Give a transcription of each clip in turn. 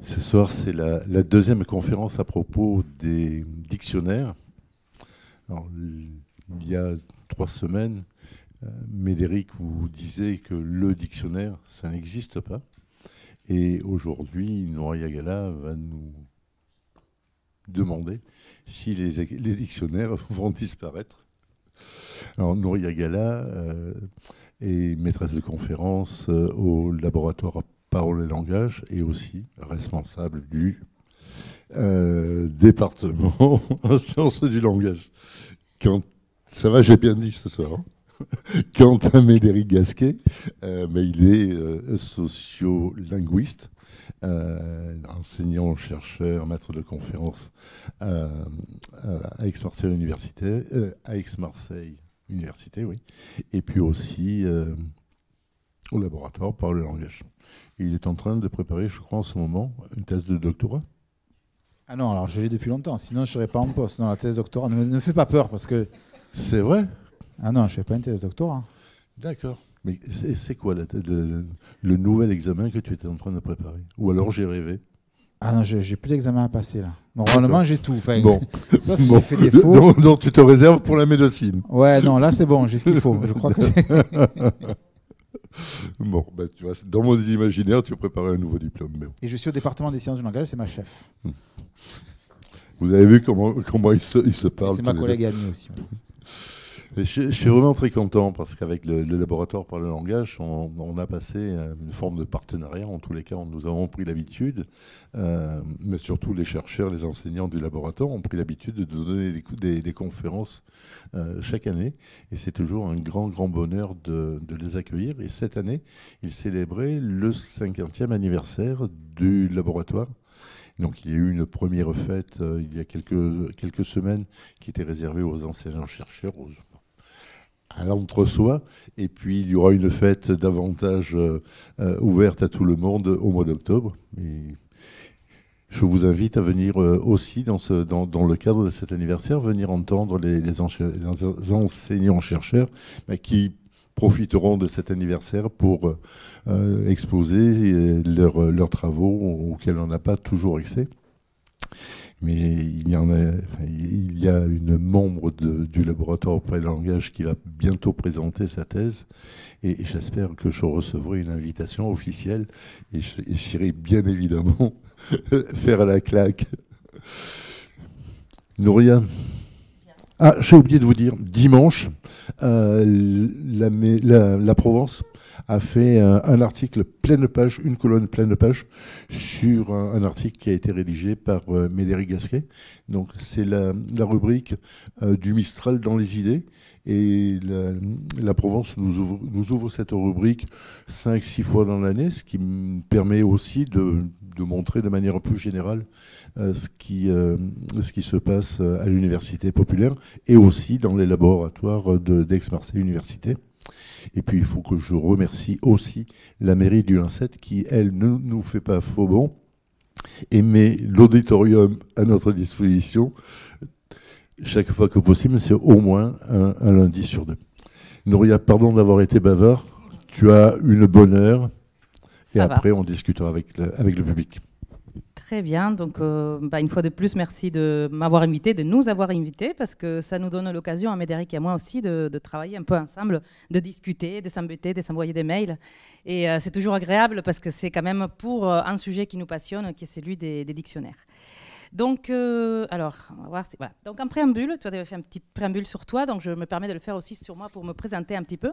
Ce soir, c'est la, deuxième conférence à propos des dictionnaires. il y a trois semaines, euh, Médéric vous disait que le dictionnaire, ça n'existe pas. Et aujourd'hui, Noria Yagala va nous demander si les, dictionnaires vont disparaître. Alors, Nouria Gala euh, est maîtresse de conférence euh, au laboratoire Parole et Langage et aussi responsable du euh, département sciences du langage. Quand, ça va, j'ai bien dit ce soir. Hein. Quant à Médéric Gasquet, mais il est sociolinguiste euh, enseignant, chercheur, maître de conférence euh, euh, à Aix-Marseille Université, oui, et puis aussi au laboratoire par le langage. Il est en train de préparer, je crois, en ce moment, une thèse de doctorat. Ah non, alors je l'ai depuis longtemps, sinon je ne serais pas en poste dans la thèse doctorat. Ne, me fais pas peur parce que. C'est vrai Ah non, je ne fais pas une thèse doctorat. D'accord. Mais c'est quoi le, le, nouvel examen que tu étais en train de préparer Ou alors j'ai rêvé ah non, j'ai plus d'examen à passer là. Normalement, j'ai tout. bon. Ça, fait défaut. donc, tu te réserves pour la médecine. Ouais, non, là c'est bon, j'ai ce qu'il faut. Je crois que Bon, ben, tu vois, dans mon imaginaire, tu préparais un nouveau diplôme. Et je suis au département des sciences du langage, c'est ma chef. Vous avez vu comment, comment ils se, il se parlent. C'est ma collègue Annie aussi je, suis vraiment très content parce qu'avec le, laboratoire par le langage, on, a passé euh, une forme de partenariat. En tous les cas, nous avons pris l'habitude, euh, mais surtout les chercheurs, les enseignants du laboratoire ont pris l'habitude de donner des, conférences euh, chaque année. Et c'est toujours un grand, grand bonheur de, les accueillir. Et cette année, ils célébraient le 50e anniversaire du laboratoire. Donc il y a eu une première fête il y a quelques, quelques semaines qui était réservée aux enseignants-chercheurs, aux à l'entre-soi. Et puis, il y aura une fête davantage euh, euh, ouverte à tout le monde au mois d'octobre. je vous invite à venir euh, aussi, dans, le cadre de cet anniversaire, venir entendre les, enseignants-chercheurs qui profiteront de cet anniversaire pour exposer leurs travaux auxquels on n'a pas toujours accès mais il y, en a, il y a une membre du laboratoire pré-langage qui va bientôt présenter sa thèse, et j'espère que je recevrai une invitation officielle, et j'irai bien évidemment faire la claque. Nouria ah, j'ai oublié de vous dire, dimanche, euh, la, la Provence a fait un, article plein de pages, une colonne pleine de pages, sur un, article qui a été rédigé par euh, Médéric Gasquet. Donc c'est la, rubrique euh, du Mistral dans les idées. Et la, Provence nous ouvre, cette rubrique 5-6 fois dans l'année, ce qui permet aussi de, montrer de manière plus générale euh, ce, qui, ce qui se passe à l'université populaire et aussi dans les laboratoires d'Aix-Marseille Université. Et puis, il faut que je remercie aussi la mairie du Lancet qui, elle, ne nous fait pas faux bon et met l'auditorium à notre disposition chaque fois que possible. C'est au moins un, lundi sur deux. Nouria, pardon d'avoir été bavard. Tu as une bonne heure. Et après, on discutera avec avec le public. Très bien, donc euh, bah, une fois de plus, merci de m'avoir invité, de nous avoir invités, parce que ça nous donne l'occasion à hein, Médéric et à moi aussi de, travailler un peu ensemble, de discuter, de s'embêter, de s'envoyer des mails. Et euh, c'est toujours agréable parce que c'est quand même pour euh, un sujet qui nous passionne, qui est celui des, dictionnaires. Donc, alors, voilà. Donc, en préambule, tu as fait un petit préambule sur toi, donc je me permets de le faire aussi sur moi pour me présenter un petit peu.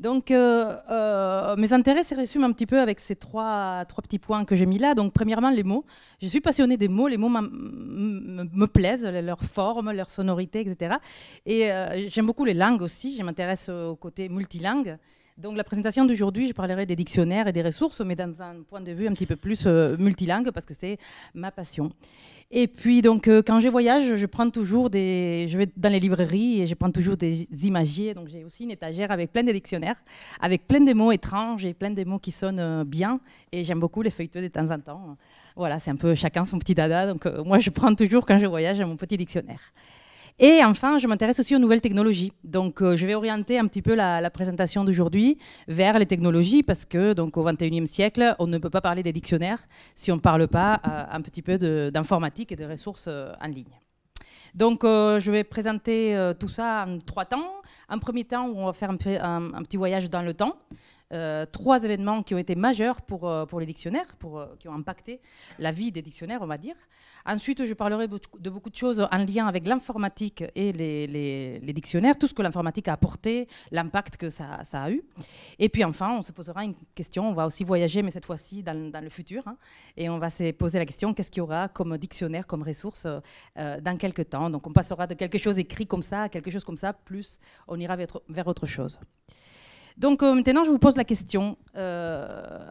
Donc, euh, euh, mes intérêts se résument un petit peu avec ces trois, petits points que j'ai mis là. Donc, premièrement, les mots. Je suis passionnée des mots. Les mots me plaisent, leur forme, leur sonorité, etc. Et euh, j'aime beaucoup les langues aussi. Je m'intéresse au côté multilingue. Donc la présentation d'aujourd'hui, je parlerai des dictionnaires et des ressources, mais dans un point de vue un petit peu plus euh, multilingue, parce que c'est ma passion. Et puis donc euh, quand je voyage, je prends toujours des, je vais dans les librairies et je prends toujours des imagiers. Donc j'ai aussi une étagère avec plein de dictionnaires, avec plein de mots étranges et plein de mots qui sonnent euh, bien. Et j'aime beaucoup les feuilleteux de temps en temps. Voilà, c'est un peu chacun son petit dada. Donc moi je prends toujours quand je voyage mon petit dictionnaire. Et enfin, je m'intéresse aussi aux nouvelles technologies. Donc, euh, je vais orienter un petit peu la, présentation d'aujourd'hui vers les technologies parce que, donc, au 21 siècle, on ne peut pas parler des dictionnaires si on ne parle pas euh, un petit peu d'informatique et de ressources euh, en ligne. Donc, je vais présenter tout ça en trois temps. Un premier temps où on va faire un, petit voyage dans le temps. trois événements qui ont été majeurs pour, pour les dictionnaires, pour, qui ont impacté la vie des dictionnaires, on va dire. Ensuite, je parlerai de beaucoup de choses en lien avec l'informatique et les, dictionnaires, tout ce que l'informatique a apporté, l'impact que ça, a eu. Et puis enfin, on se posera une question, on va aussi voyager, mais cette fois-ci dans, le futur, hein. et on va se poser la question, qu'est-ce qu'il y aura comme dictionnaire, comme ressource euh, dans quelques temps Donc on passera de quelque chose écrit comme ça à quelque chose comme ça, plus on ira vers, vers autre chose. Donc euh, maintenant, je vous pose la question. Euh,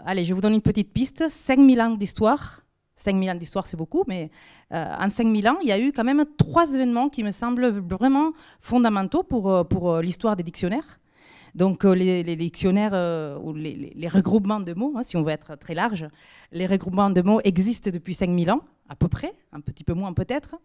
allez, je vous donne une petite piste. 5000 ans d'histoire, 5000 ans d'histoire, c'est beaucoup, mais euh, en en 5000 ans, il y a eu quand même trois événements qui me semblent vraiment fondamentaux pour, euh, pour euh, l'histoire des dictionnaires. Donc euh, les, dictionnaires euh, ou les, regroupements de mots, hein, si on veut être très large, les regroupements de mots existent depuis 5000 ans, à peu près, un petit peu moins peut-être.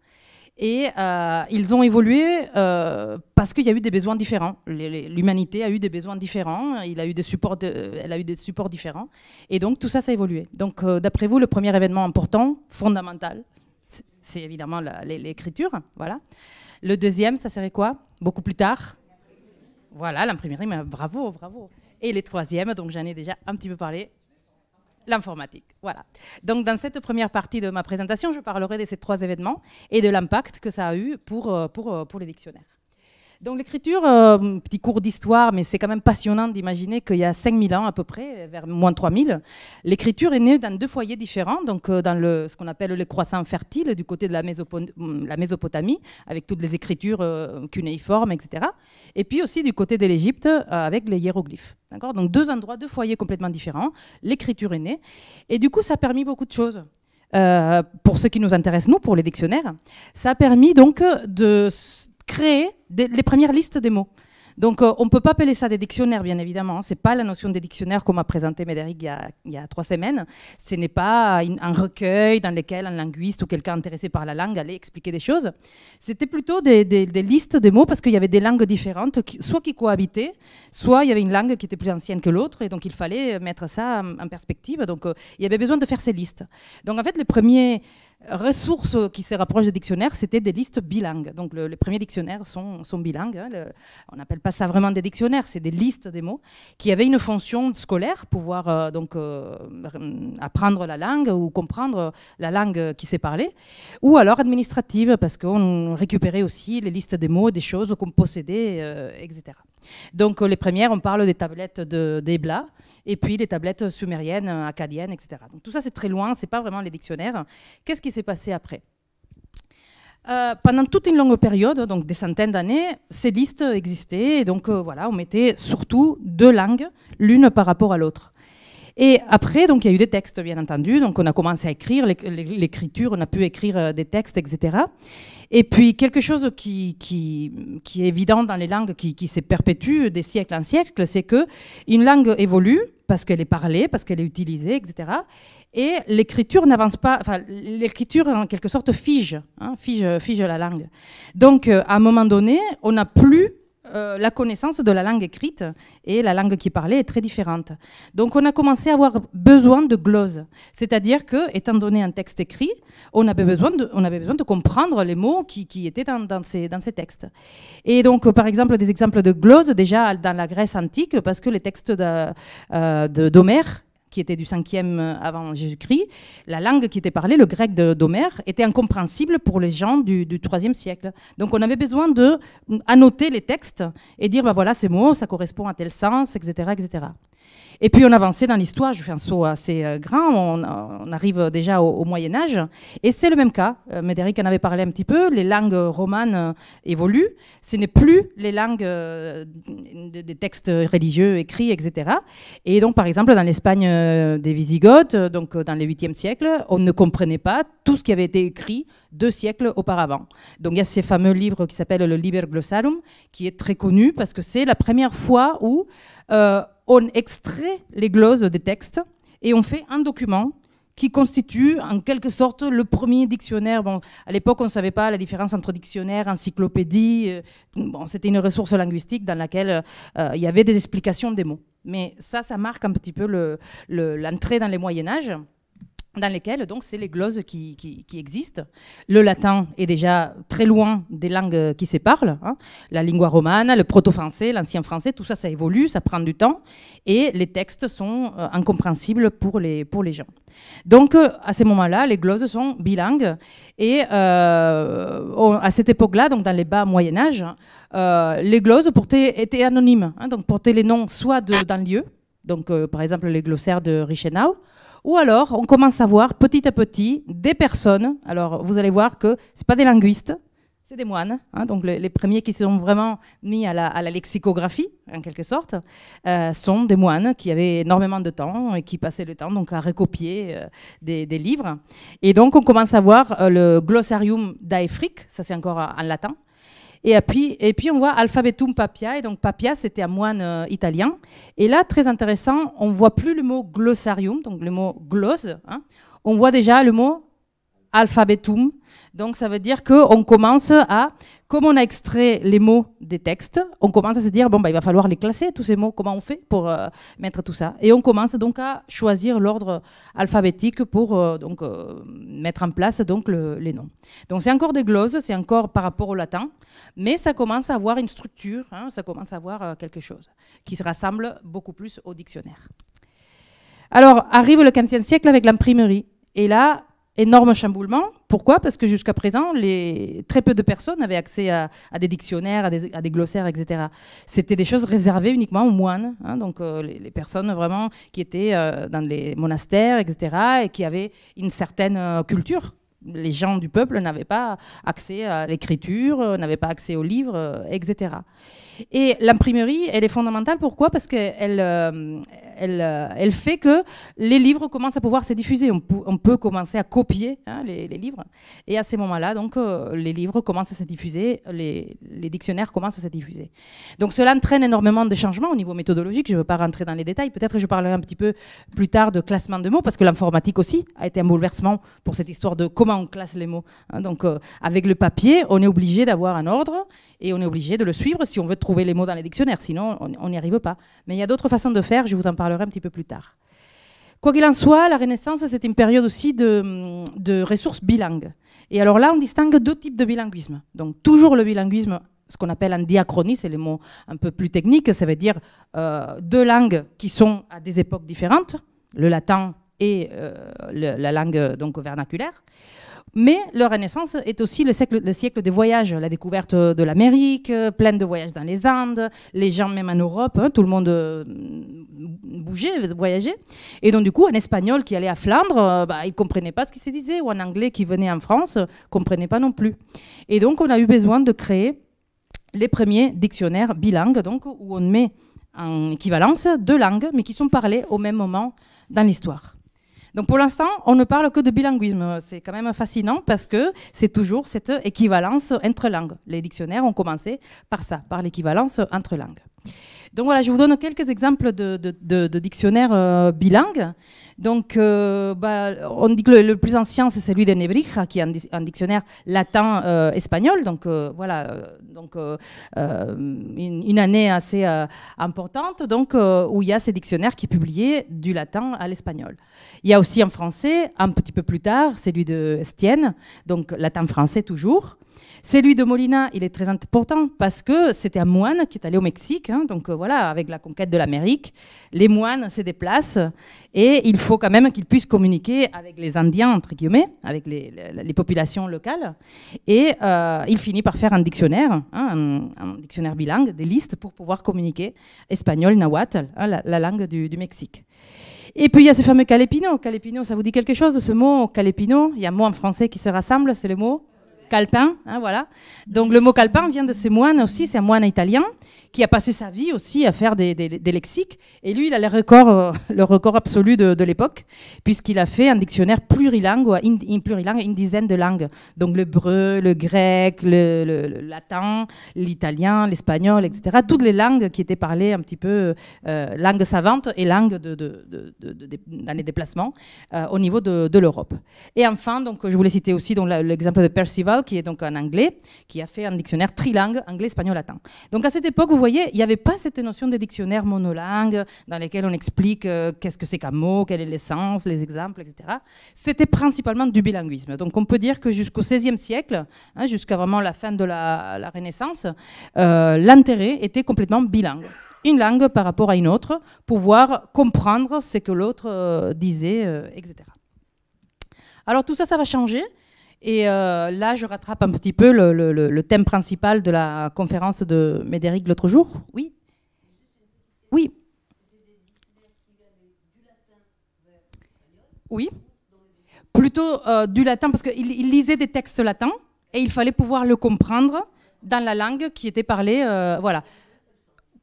Et euh, ils ont évolué parce qu'il y a eu des besoins différents. L'humanité a eu des besoins différents, il a eu supports elle a eu des supports différents. Et donc tout ça, ça a évolué. Donc d'après vous, le premier événement important, fondamental, c'est évidemment l'écriture. Voilà. Le deuxième, ça serait quoi Beaucoup plus tard, voilà, l'imprimerie, mais bravo, bravo. Et les troisièmes, donc j'en ai déjà un petit peu parlé, l'informatique. Voilà. Donc dans cette première partie de ma présentation, je parlerai de ces trois événements et de l'impact que ça a eu pour, euh, pour, euh, pour les dictionnaires. Donc l'écriture, euh, petit cours d'histoire, mais c'est quand même passionnant d'imaginer qu'il y a 5000 ans à peu près, vers moins 3000, l'écriture est née dans deux foyers différents, donc euh, dans le, ce qu'on appelle les croissant fertiles du côté de hum, la, Mésopotamie, avec toutes les écritures euh, cunéiformes, etc. Et puis aussi du côté de l'Égypte, avec les hiéroglyphes. Donc deux endroits, deux foyers complètement différents, l'écriture est née, et du coup ça a permis beaucoup de choses. pour ceux qui nous intéressent, nous, pour les dictionnaires, ça a permis donc de créer les premières listes des mots. Donc euh, on ne peut pas appeler ça des dictionnaires, bien évidemment. Hein. Ce n'est pas la notion des dictionnaires qu'on m'a présenté Médéric il y, a, trois semaines. Ce n'est pas un recueil dans lequel un linguiste ou quelqu'un intéressé par la langue allait expliquer des choses. C'était plutôt des, des, listes de mots parce qu'il y avait des langues différentes, soit qui cohabitaient, soit il y avait une langue qui était plus ancienne que l'autre, et donc il fallait mettre ça en, perspective. Donc euh, il y avait besoin de faire ces listes. Donc en fait, les premiers ressources qui se rapprochent des dictionnaires, c'était des listes bilingues. Donc les premiers dictionnaires sont, sont bilingues. Hein, on n'appelle pas ça vraiment des dictionnaires, c'est des listes des mots qui avaient une fonction scolaire, pouvoir euh, donc euh, apprendre la langue ou comprendre la langue qui s'est parlée, ou alors administrative parce qu'on récupérait aussi les listes des mots, des choses qu'on possédait, euh, etc. Donc euh, les premières, on parle des tablettes de, d'Ebla et puis les tablettes sumériennes, euh, acadiennes, etc. Donc tout ça, c'est très loin, c'est pas vraiment les dictionnaires. Qu'est-ce qui s'est passé après euh, pendant toute une longue période, donc des centaines d'années, ces listes existaient. Et donc voilà, on mettait surtout deux langues, l'une par rapport à l'autre. Et après, donc, il y a eu des textes, bien entendu. Donc, on a commencé à écrire l'écriture, on a pu écrire euh, des textes, etc. Et puis, quelque chose qui, qui, est évident dans les langues, qui, qui se perpétuent des siècles en siècles, c'est que une langue évolue parce qu'elle est parlée, parce qu'elle est utilisée, etc. Et l'écriture n'avance pas, enfin, l'écriture en quelque sorte fige, hein, fige, fige la langue. Donc, euh, à un moment donné, on n'a plus euh, la connaissance de la langue écrite et la langue qui parlait est très différente. Donc on a commencé à avoir besoin de gloses, c'est-à-dire que, étant donné un texte écrit, on avait besoin de, on avait besoin de comprendre les mots qui, étaient dans, ces, dans ces textes. Et donc, par exemple, des exemples de gloses déjà dans la Grèce antique, parce que les textes euh, d'Homère qui était du 5e euh, avant Jésus-Christ, la langue qui était parlée, le grec d'Homère, était incompréhensible pour les gens du, du 3e siècle. Donc on avait besoin de annoter les textes et dire, ben voilà, ces mots, ça correspond à tel sens, etc. etc. Et puis on avançait dans l'histoire, je fais un saut assez euh, grand, euh, on, arrive déjà au, Moyen Âge, et c'est le même cas. Euh, Médéric en avait parlé un petit peu, les langues romanes évoluent, ce n'est plus les langues des textes religieux écrits, etc. Et donc par exemple dans l'Espagne des Visigoths, donc dans le 8e siècle, on ne comprenait pas tout ce qui avait été écrit deux siècles auparavant. Donc il y a ces fameux livres qui s'appellent le Liber Glossarum, qui est très connu parce que c'est la première fois où euh, on extrait les gloses des textes et on fait un document qui constitue en quelque sorte le premier dictionnaire. Bon, à l'époque, on ne savait pas la différence entre dictionnaire, encyclopédie. Euh, bon, c'était une ressource linguistique dans laquelle euh, il y avait des explications des mots. Mais ça, ça marque un petit peu l'entrée dans les Moyen Âge dans lesquelles donc c'est les gloses qui, existent. Le latin est déjà très loin des langues qui se parlent. Hein. La lingua romana, le proto-français, l'ancien français, tout ça, ça évolue, ça prend du temps, et les textes sont euh, incompréhensibles pour les, pour les gens. Donc euh, à ces moments-là, les gloses sont bilingues, et euh, à cette époque-là, donc dans les bas Moyen Âge, les gloses portaient, étaient anonymes, hein. donc portaient les noms soit d'un lieu, donc par exemple les glossaires de Richenau, ou alors, on commence à voir petit à petit des personnes. Alors, vous allez voir que ce pas des linguistes, c'est des moines, hein, donc les, premiers qui se sont vraiment mis à la, lexicographie, en quelque sorte, euh, sont des moines qui avaient énormément de temps et qui passaient le temps donc, à recopier euh, des, livres. Et donc on commence à voir euh, le glossarium d'Aefric, ça c'est encore en latin, et puis, et puis on voit Alphabetum Papia, et donc Papia c'était un moine euh, italien. Et là, très intéressant, on ne voit plus le mot glossarium, donc le mot gloss, hein. on voit déjà le mot Alphabetum, donc ça veut dire qu'on commence à, comme on a extrait les mots des textes, on commence à se dire, bon, bah, il va falloir les classer, tous ces mots, comment on fait pour euh, mettre tout ça Et on commence donc à choisir l'ordre alphabétique pour euh, donc, euh, mettre en place donc, les noms. Donc c'est encore des gloses, c'est encore par rapport au latin, mais ça commence à avoir une structure, hein, ça commence à avoir quelque chose qui se rassemble beaucoup plus au dictionnaire. Alors arrive le 15e siècle avec l'imprimerie. Et là, énorme chamboulement. Pourquoi Parce que jusqu'à présent, les... très peu de personnes avaient accès à, des dictionnaires, à des, glossaires, etc. C'était des choses réservées uniquement aux moines, hein, donc euh, les, personnes vraiment qui étaient euh, dans les monastères, etc., et qui avaient une certaine euh, culture. Les gens du peuple n'avaient pas accès à l'écriture, n'avaient pas accès aux livres, etc. Et l'imprimerie, elle est fondamentale. Pourquoi Parce qu'elle elle, euh, euh, elle, fait que les livres commencent à pouvoir se diffuser. On, peut commencer à copier hein, les, livres. Et à ces moments-là, donc, euh, les livres commencent à se diffuser, les, dictionnaires commencent à se diffuser. Donc cela entraîne énormément de changements au niveau méthodologique. Je ne veux pas rentrer dans les détails. Peut-être que je parlerai un petit peu plus tard de classement de mots, parce que l'informatique aussi a été un bouleversement pour cette histoire de comment on classe les mots. Hein. donc avec le papier, on est obligé d'avoir un ordre et on est obligé de le suivre si on veut trouver les mots dans les dictionnaires, sinon on n'y arrive pas. Mais il y a d'autres façons de faire, je vous en parlerai un petit peu plus tard. Quoi qu'il en soit, la Renaissance, c'est une période aussi de, ressources bilingues. Et alors là, on distingue deux types de bilinguisme. Donc toujours le bilinguisme, ce qu'on appelle en diachronie, c'est les mots un peu plus technique ça veut dire euh, deux langues qui sont à des époques différentes, le latin et euh, la langue donc vernaculaire. Mais leur Renaissance est aussi le siècle, des voyages, la découverte de l'Amérique, euh, plein de voyages dans les Andes, les gens même en Europe, hein, tout le monde euh, bougeait, voyageait. Et donc du coup, un Espagnol qui allait à Flandre, euh, bah, il ne comprenait pas ce qui se disait, ou un Anglais qui venait en France ne comprenait pas non plus. Et donc on a eu besoin de créer les premiers dictionnaires bilingues, donc, où on met en équivalence deux langues, mais qui sont parlées au même moment dans l'histoire. Donc pour l'instant, on ne parle que de bilinguisme. C'est quand même fascinant parce que c'est toujours cette équivalence entre langues. Les dictionnaires ont commencé par ça, par l'équivalence entre langues. Donc voilà, je vous donne quelques exemples de, dictionnaires euh, bilingues. Donc, euh, bah, on dit que le, plus ancien, c'est celui de Nebrija, qui est un, dictionnaire latin-espagnol. Euh, donc, voilà, donc, une, année assez importante, donc, où il y a ces dictionnaires qui publiaient du latin à l'espagnol. Il y a aussi en français, un petit peu plus tard, celui de Estienne, donc latin-français toujours. Celui de Molina, il est très important parce que c'était un moine qui est allé au Mexique. Hein. donc euh, voilà, avec la conquête de l'Amérique, les moines se déplacent et il faut quand même qu'ils puissent communiquer avec les Indiens, entre guillemets, avec les, populations locales. Et euh, il finit par faire un dictionnaire, hein, un, dictionnaire bilingue, des listes pour pouvoir communiquer espagnol, nahuatl, hein, la, langue du, Mexique. Et puis il y a ce fameux calépino », Calepino, ça vous dit quelque chose, ce mot calépino » Il y a un mot en français qui se rassemble, c'est le mot Calpin, hein, voilà. Donc le mot calpin vient de ces moines aussi, c'est un moine italien qui a passé sa vie aussi à faire des, lexiques. Et lui, il a le record, euh, le record absolu de, l'époque, puisqu'il a fait un dictionnaire plurilingue, in, plurilingue, une dizaine de langues. Donc le breu le, grec le latin, l'italien, l'espagnol, etc. Toutes les langues qui étaient parlées un petit peu, euh, langue langues savantes et langues de, de, les déplacements euh, au niveau de, l'Europe. Et enfin, donc, je voulais citer aussi l'exemple de Percival, qui est donc un anglais, qui a fait un dictionnaire trilingue, anglais, espagnol, latin. Donc à cette époque, vous voyez, il n'y avait pas cette notion de dictionnaire monolingue dans lesquels on explique euh, qu'est-ce que c'est qu'un mot, quel est l'essence, les exemples, etc. C'était principalement du bilinguisme. Donc on peut dire que jusqu'au XVIe siècle, hein, jusqu'à vraiment la fin de la, la Renaissance, euh, l'intérêt était complètement bilingue une langue par rapport à une autre, pouvoir comprendre ce que l'autre euh, disait, etc. Alors tout ça, ça va changer et euh, là, je rattrape un petit peu le, thème principal de la conférence de Médéric l'autre jour. Oui Oui. Oui. Plutôt euh, du latin, parce qu'il lisait des textes latins et il fallait pouvoir le comprendre dans la langue qui était parlée. Euh, voilà.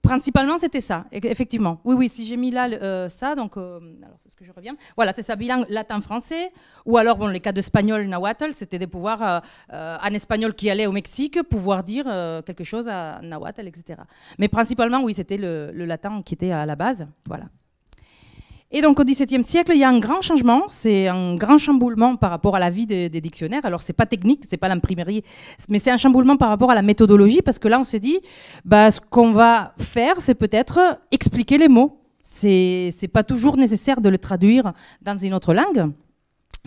Principalement, c'était ça, e-, effectivement. Oui, oui, si j'ai mis là euh, ça, donc, euh, alors c'est ce que je reviens. Voilà, c'est ça, bilan latin-français. Ou alors, bon, les cas d'espagnol nahuatl, c'était de pouvoir, euh, euh espagnol qui allait au Mexique, pouvoir dire quelque chose à nahuatl, etc. Mais principalement, oui, c'était le latin qui était à la base. Voilà. Et donc au XVIIe siècle, il y a un grand changement, c'est un grand chamboulement par rapport à la vie des, dictionnaires. Alors c'est pas technique, c'est pas l'imprimerie, mais c'est un chamboulement par rapport à la méthodologie parce que là on s'est dit, bah, ce qu'on va faire, c'est peut-être expliquer les mots. C'est pas toujours nécessaire de le traduire dans une autre langue.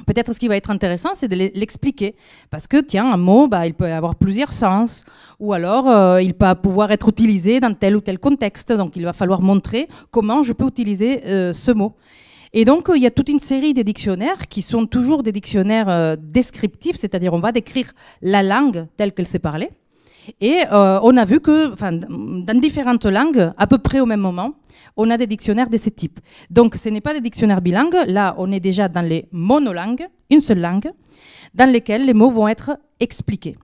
Peut-être ce qui va être intéressant, c'est de l'expliquer. Parce que, tiens, un mot, bah, il peut avoir plusieurs sens. Ou alors, euh, il peut pouvoir être utilisé dans tel ou tel contexte. Donc, il va falloir montrer comment je peux utiliser euh, ce mot. Et donc, euh, il y a toute une série de dictionnaires qui sont toujours des dictionnaires descriptifs, c'est-à-dire on va décrire la langue telle qu'elle s'est parlée. Et euh, on a vu que, dans différentes langues, à peu près au même moment, on a des dictionnaires de ce type. Donc, ce n'est pas des dictionnaires bilingues. Là, on est déjà dans les monolangues, une seule langue, dans lesquelles les mots vont être expliqués.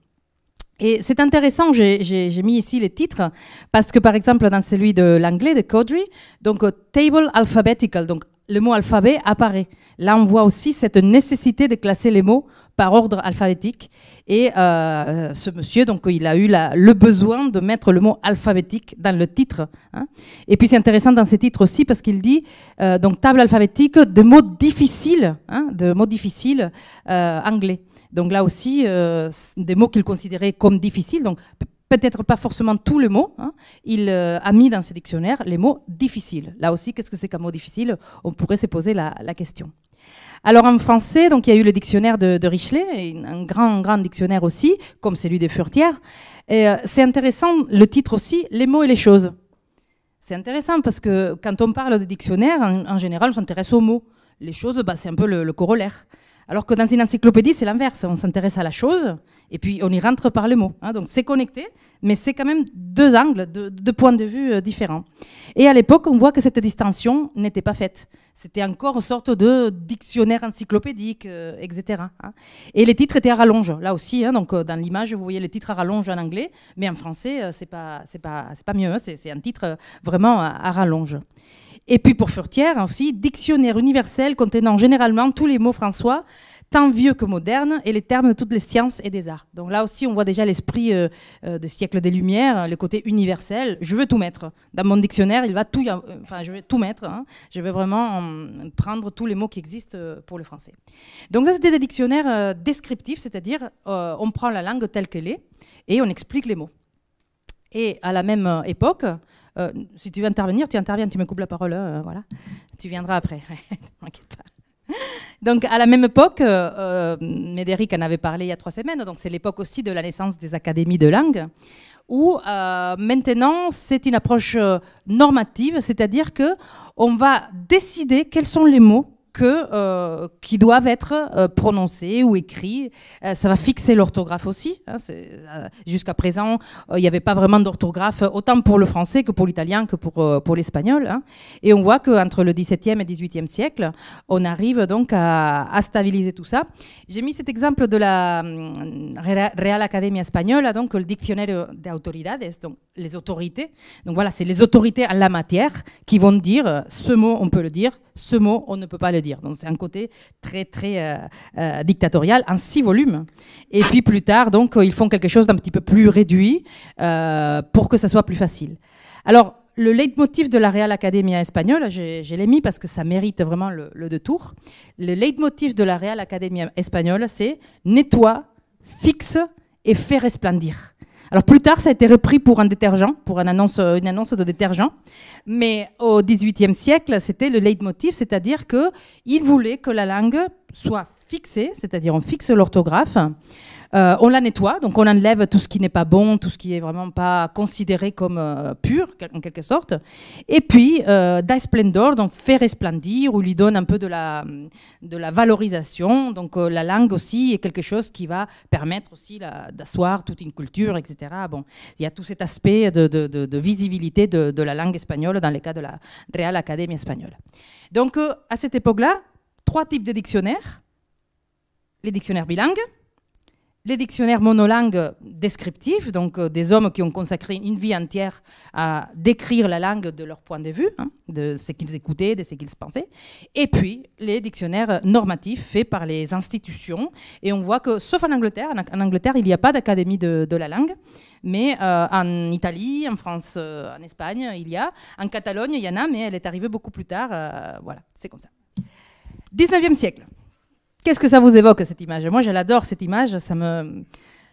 Et c'est intéressant, j'ai mis ici les titres, parce que par exemple, dans celui de l'anglais, de Caudry, donc euh, Table Alphabetical, donc le mot alphabet apparaît. Là, on voit aussi cette nécessité de classer les mots par ordre alphabétique. Et euh, ce monsieur, donc, il a eu le besoin de mettre le mot alphabétique dans le titre. Hein. Et puis, c'est intéressant dans ces titres aussi parce qu'il dit, euh, donc, table alphabétique de mots difficiles, hein, de mots difficiles euh, anglais. Donc là aussi, des mots qu'il considérait comme difficiles, donc peut-être pas forcément tous les mots, hein. il euh, a mis dans ses dictionnaires les mots difficiles. Là aussi, qu'est-ce que c'est qu'un mot difficile On pourrait se poser la, question. Alors en français, donc il y a eu le dictionnaire de, de Richelet, un grand, grand dictionnaire aussi, comme celui des Furtières. Euh, c'est intéressant, le titre aussi, les mots et les choses. C'est intéressant parce que quand on parle de dictionnaire, en, général, on s'intéresse aux mots. Les choses, bah, c'est un peu le corollaire. Alors que dans une encyclopédie, c'est l'inverse. On s'intéresse à la chose et puis on y rentre par le mot. Hein. Donc c'est connecté, mais c'est quand même deux angles, deux, points de vue euh, différents. Et à l'époque, on voit que cette distinction n'était pas faite. C'était encore une sorte de dictionnaire encyclopédique, euh, etc. Hein. Et les titres étaient à rallonge. Là aussi, hein. donc euh, dans l'image, vous voyez les titres à rallonge en anglais, mais en français, c'est pas, c'est pas, c'est pas mieux. C'est, un titre vraiment à rallonge. Et puis pour Furtière hein, aussi, dictionnaire universel contenant généralement tous les mots françois, tant vieux que modernes, et les termes de toutes les sciences et des arts. Donc là aussi, on voit déjà l'esprit siècle euh, euh, des siècles des Lumières, le côté universel. Je veux tout mettre. Dans mon dictionnaire, il va tout, euh, enfin, je vais tout mettre. Hein. Je veux vraiment prendre tous les mots qui existent pour le français. Donc ça, c'était des dictionnaires descriptifs, c'est-à-dire on prend la langue telle qu'elle est et on explique les mots. Et à la même époque, euh, si tu veux intervenir, tu interviens, tu me coupes la parole, euh, voilà. Tu viendras après, Donc, à la même époque, euh, Médéric en avait parlé il y a trois semaines, donc c'est l'époque aussi de la naissance des académies de langue, où maintenant c'est une approche normative, c'est-à-dire que on va décider quels sont les mots que, euh, qui doivent être euh, prononcés ou écrits. Euh, ça va fixer l'orthographe aussi. Hein, jusqu'à présent, il n'y avait pas vraiment d'orthographe, autant pour le français que pour l'italien que pour, pour l'espagnol. Hein. Et on voit qu'entre le XVIIe et XVIIIe siècle, on arrive donc à, stabiliser tout ça. J'ai mis cet exemple de la hum, Real Academia Espagnole, donc le dictionnaire Autoridades, donc les autorités. Donc voilà, c'est les autorités en la matière qui vont dire ce mot, on peut le dire, ce mot, on ne peut pas le donc c'est un côté très très euh, euh, dictatorial en six volumes. Et puis plus tard, donc euh, ils font quelque chose d'un petit peu plus réduit pour que ça soit plus facile. Alors le leitmotiv de la Real Academia espagnole, je, l'ai mis parce que ça mérite vraiment le, le détour. Le leitmotiv de la Real Academia espagnole, c'est nettoie, fixe et fait resplendir. Alors plus tard, ça a été repris pour un détergent, pour une annonce, euh, une annonce de détergent. Mais au XVIIIe siècle, c'était le leitmotiv, c'est-à-dire qu'il voulait que la langue soit fixée, c'est-à-dire on fixe l'orthographe. Euh, on la nettoie, donc on enlève tout ce qui n'est pas bon, tout ce qui est vraiment pas considéré comme euh, pur, en quelque sorte. Et puis, euh, Splendor, donc fait resplendir, ou lui donne un peu de la, valorisation. Donc euh, la langue aussi est quelque chose qui va permettre aussi d'asseoir toute une culture, etc. Bon, il y a tout cet aspect de, visibilité de, la langue espagnole dans les cas de la Real Academia espagnole. Donc à cette époque-là, trois types de dictionnaires. Les dictionnaires bilingues, les dictionnaires monolingues descriptifs, donc euh, des hommes qui ont consacré une vie entière à décrire la langue de leur point de vue, hein, de ce qu'ils écoutaient, de ce qu'ils pensaient, et puis les dictionnaires normatifs faits par les institutions. Et on voit que, sauf en Angleterre, en Angleterre, il n'y a pas d'académie de, la langue, mais euh, en Italie, en France, euh, en Espagne, il y a. En Catalogne, il y en a, mais elle est arrivée beaucoup plus tard. voilà, c'est comme ça. 19e siècle. Qu'est-ce que ça vous évoque, cette image Moi, je l'adore, cette image. Ça me...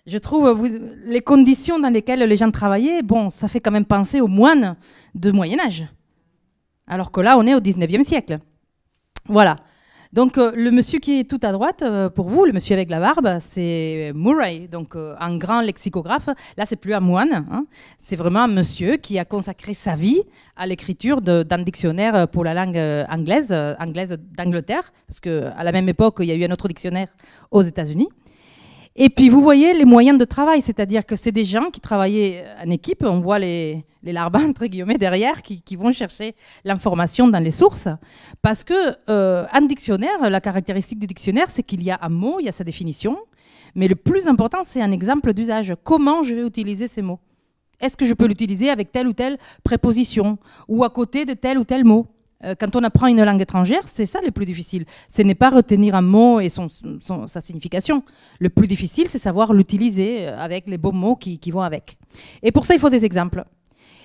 Je trouve vous... les conditions dans lesquelles les gens travaillaient, bon, ça fait quand même penser aux moines de Moyen Âge. Alors que là, on est au 19e siècle. Voilà. Donc euh, le monsieur qui est tout à droite, euh, pour vous, le monsieur avec la barbe, c'est Murray, donc euh, un grand lexicographe. Là, c'est plus un moine, hein. c'est vraiment un monsieur qui a consacré sa vie à l'écriture d'un dictionnaire pour la langue anglaise, anglaise d'Angleterre, parce qu'à la même époque, il y a eu un autre dictionnaire aux États-Unis. Et puis vous voyez les moyens de travail, c'est-à-dire que c'est des gens qui travaillaient en équipe, on voit les, les larbins, entre guillemets, derrière, qui, vont chercher l'information dans les sources. Parce que euh, un dictionnaire, la caractéristique du dictionnaire, c'est qu'il y a un mot, il y a sa définition, mais le plus important, c'est un exemple d'usage. Comment je vais utiliser ces mots Est-ce que je peux l'utiliser avec telle ou telle préposition ou à côté de tel ou tel mot euh, quand on apprend une langue étrangère, c'est ça le plus difficile. Ce n'est pas retenir un mot et son, sa signification. Le plus difficile, c'est savoir l'utiliser euh, avec les bons mots qui, qui, vont avec. Et pour ça, il faut des exemples.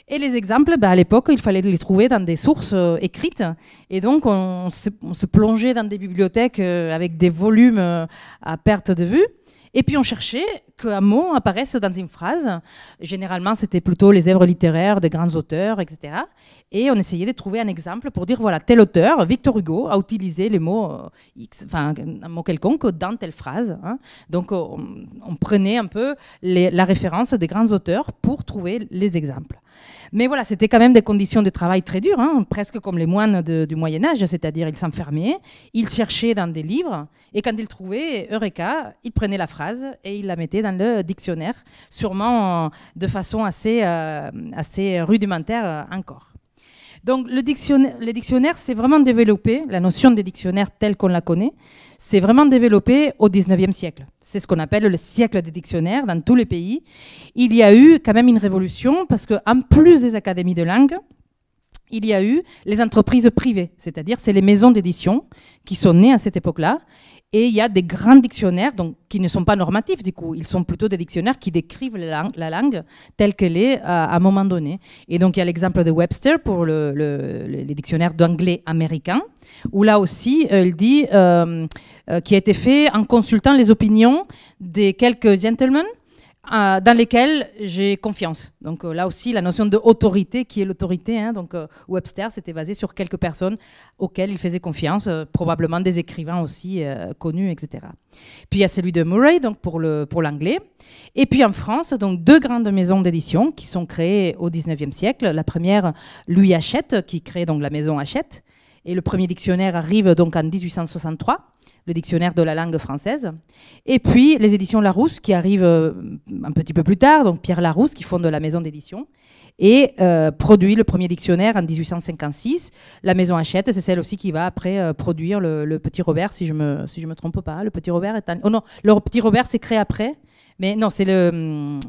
Et les exemples, bah, à l'époque, il fallait les trouver dans des sources euh, écrites. Et donc, on, se, plongeait dans des bibliothèques avec des volumes à perte de vue. Et puis on cherchait qu'un mot apparaisse dans une phrase. Généralement, c'était plutôt les œuvres littéraires des grands auteurs, etc. Et on essayait de trouver un exemple pour dire, voilà, tel auteur, Victor Hugo, a utilisé les mots euh, X, enfin, un mot quelconque dans telle phrase. Hein. Donc on, prenait un peu la référence des grands auteurs pour trouver les exemples. Mais voilà, c'était quand même des conditions de travail très dures, hein, presque comme les moines du Moyen Âge, c'est-à-dire ils s'enfermaient, ils cherchaient dans des livres, et quand ils trouvaient Eureka, ils prenaient la phrase et ils la mettaient dans le dictionnaire, sûrement euh, de façon assez euh, rudimentaire euh, encore. Donc le dictionnaire, les dictionnaires, c'est vraiment développé, la notion des dictionnaires telle qu'on la connaît, s'est vraiment développé au 19e siècle. C'est ce qu'on appelle le siècle des dictionnaires dans tous les pays. Il y a eu quand même une révolution parce qu'en plus des académies de langue, il y a eu les entreprises privées, c'est-à-dire c'est les maisons d'édition qui sont nées à cette époque-là et il y a des grands dictionnaires, donc qui ne sont pas normatifs du coup, ils sont plutôt des dictionnaires qui décrivent la langue, telle qu'elle est euh, à, un moment donné. Et donc il y a l'exemple de Webster pour le, les dictionnaires d'anglais américain, où là aussi euh, il dit euh, qui a été fait en consultant les opinions des quelques gentlemen euh, dans lesquels j'ai confiance. Donc euh, là aussi, la notion de autorité, qui est l'autorité, hein, donc euh, Webster s'était basé sur quelques personnes auxquelles il faisait confiance, probablement des écrivains aussi connus, etc. Puis il y a celui de Murray, donc pour le pour l'anglais. Et puis en France, donc deux grandes maisons d'édition qui sont créées au 19e siècle. La première, Louis Hachette, qui crée donc la maison Hachette, et le premier dictionnaire arrive donc en 1863, le dictionnaire de la langue française. Et puis les éditions Larousse qui arrivent euh, un petit peu plus tard, donc Pierre Larousse qui fonde la maison d'édition et euh, produit le premier dictionnaire en 1856. La maison Hachette, c'est celle aussi qui va après euh, produire le, Petit Robert, si je me si je me trompe pas. Le Petit Robert est oh non, le Petit Robert s'est créé après, mais non, c'est le hum,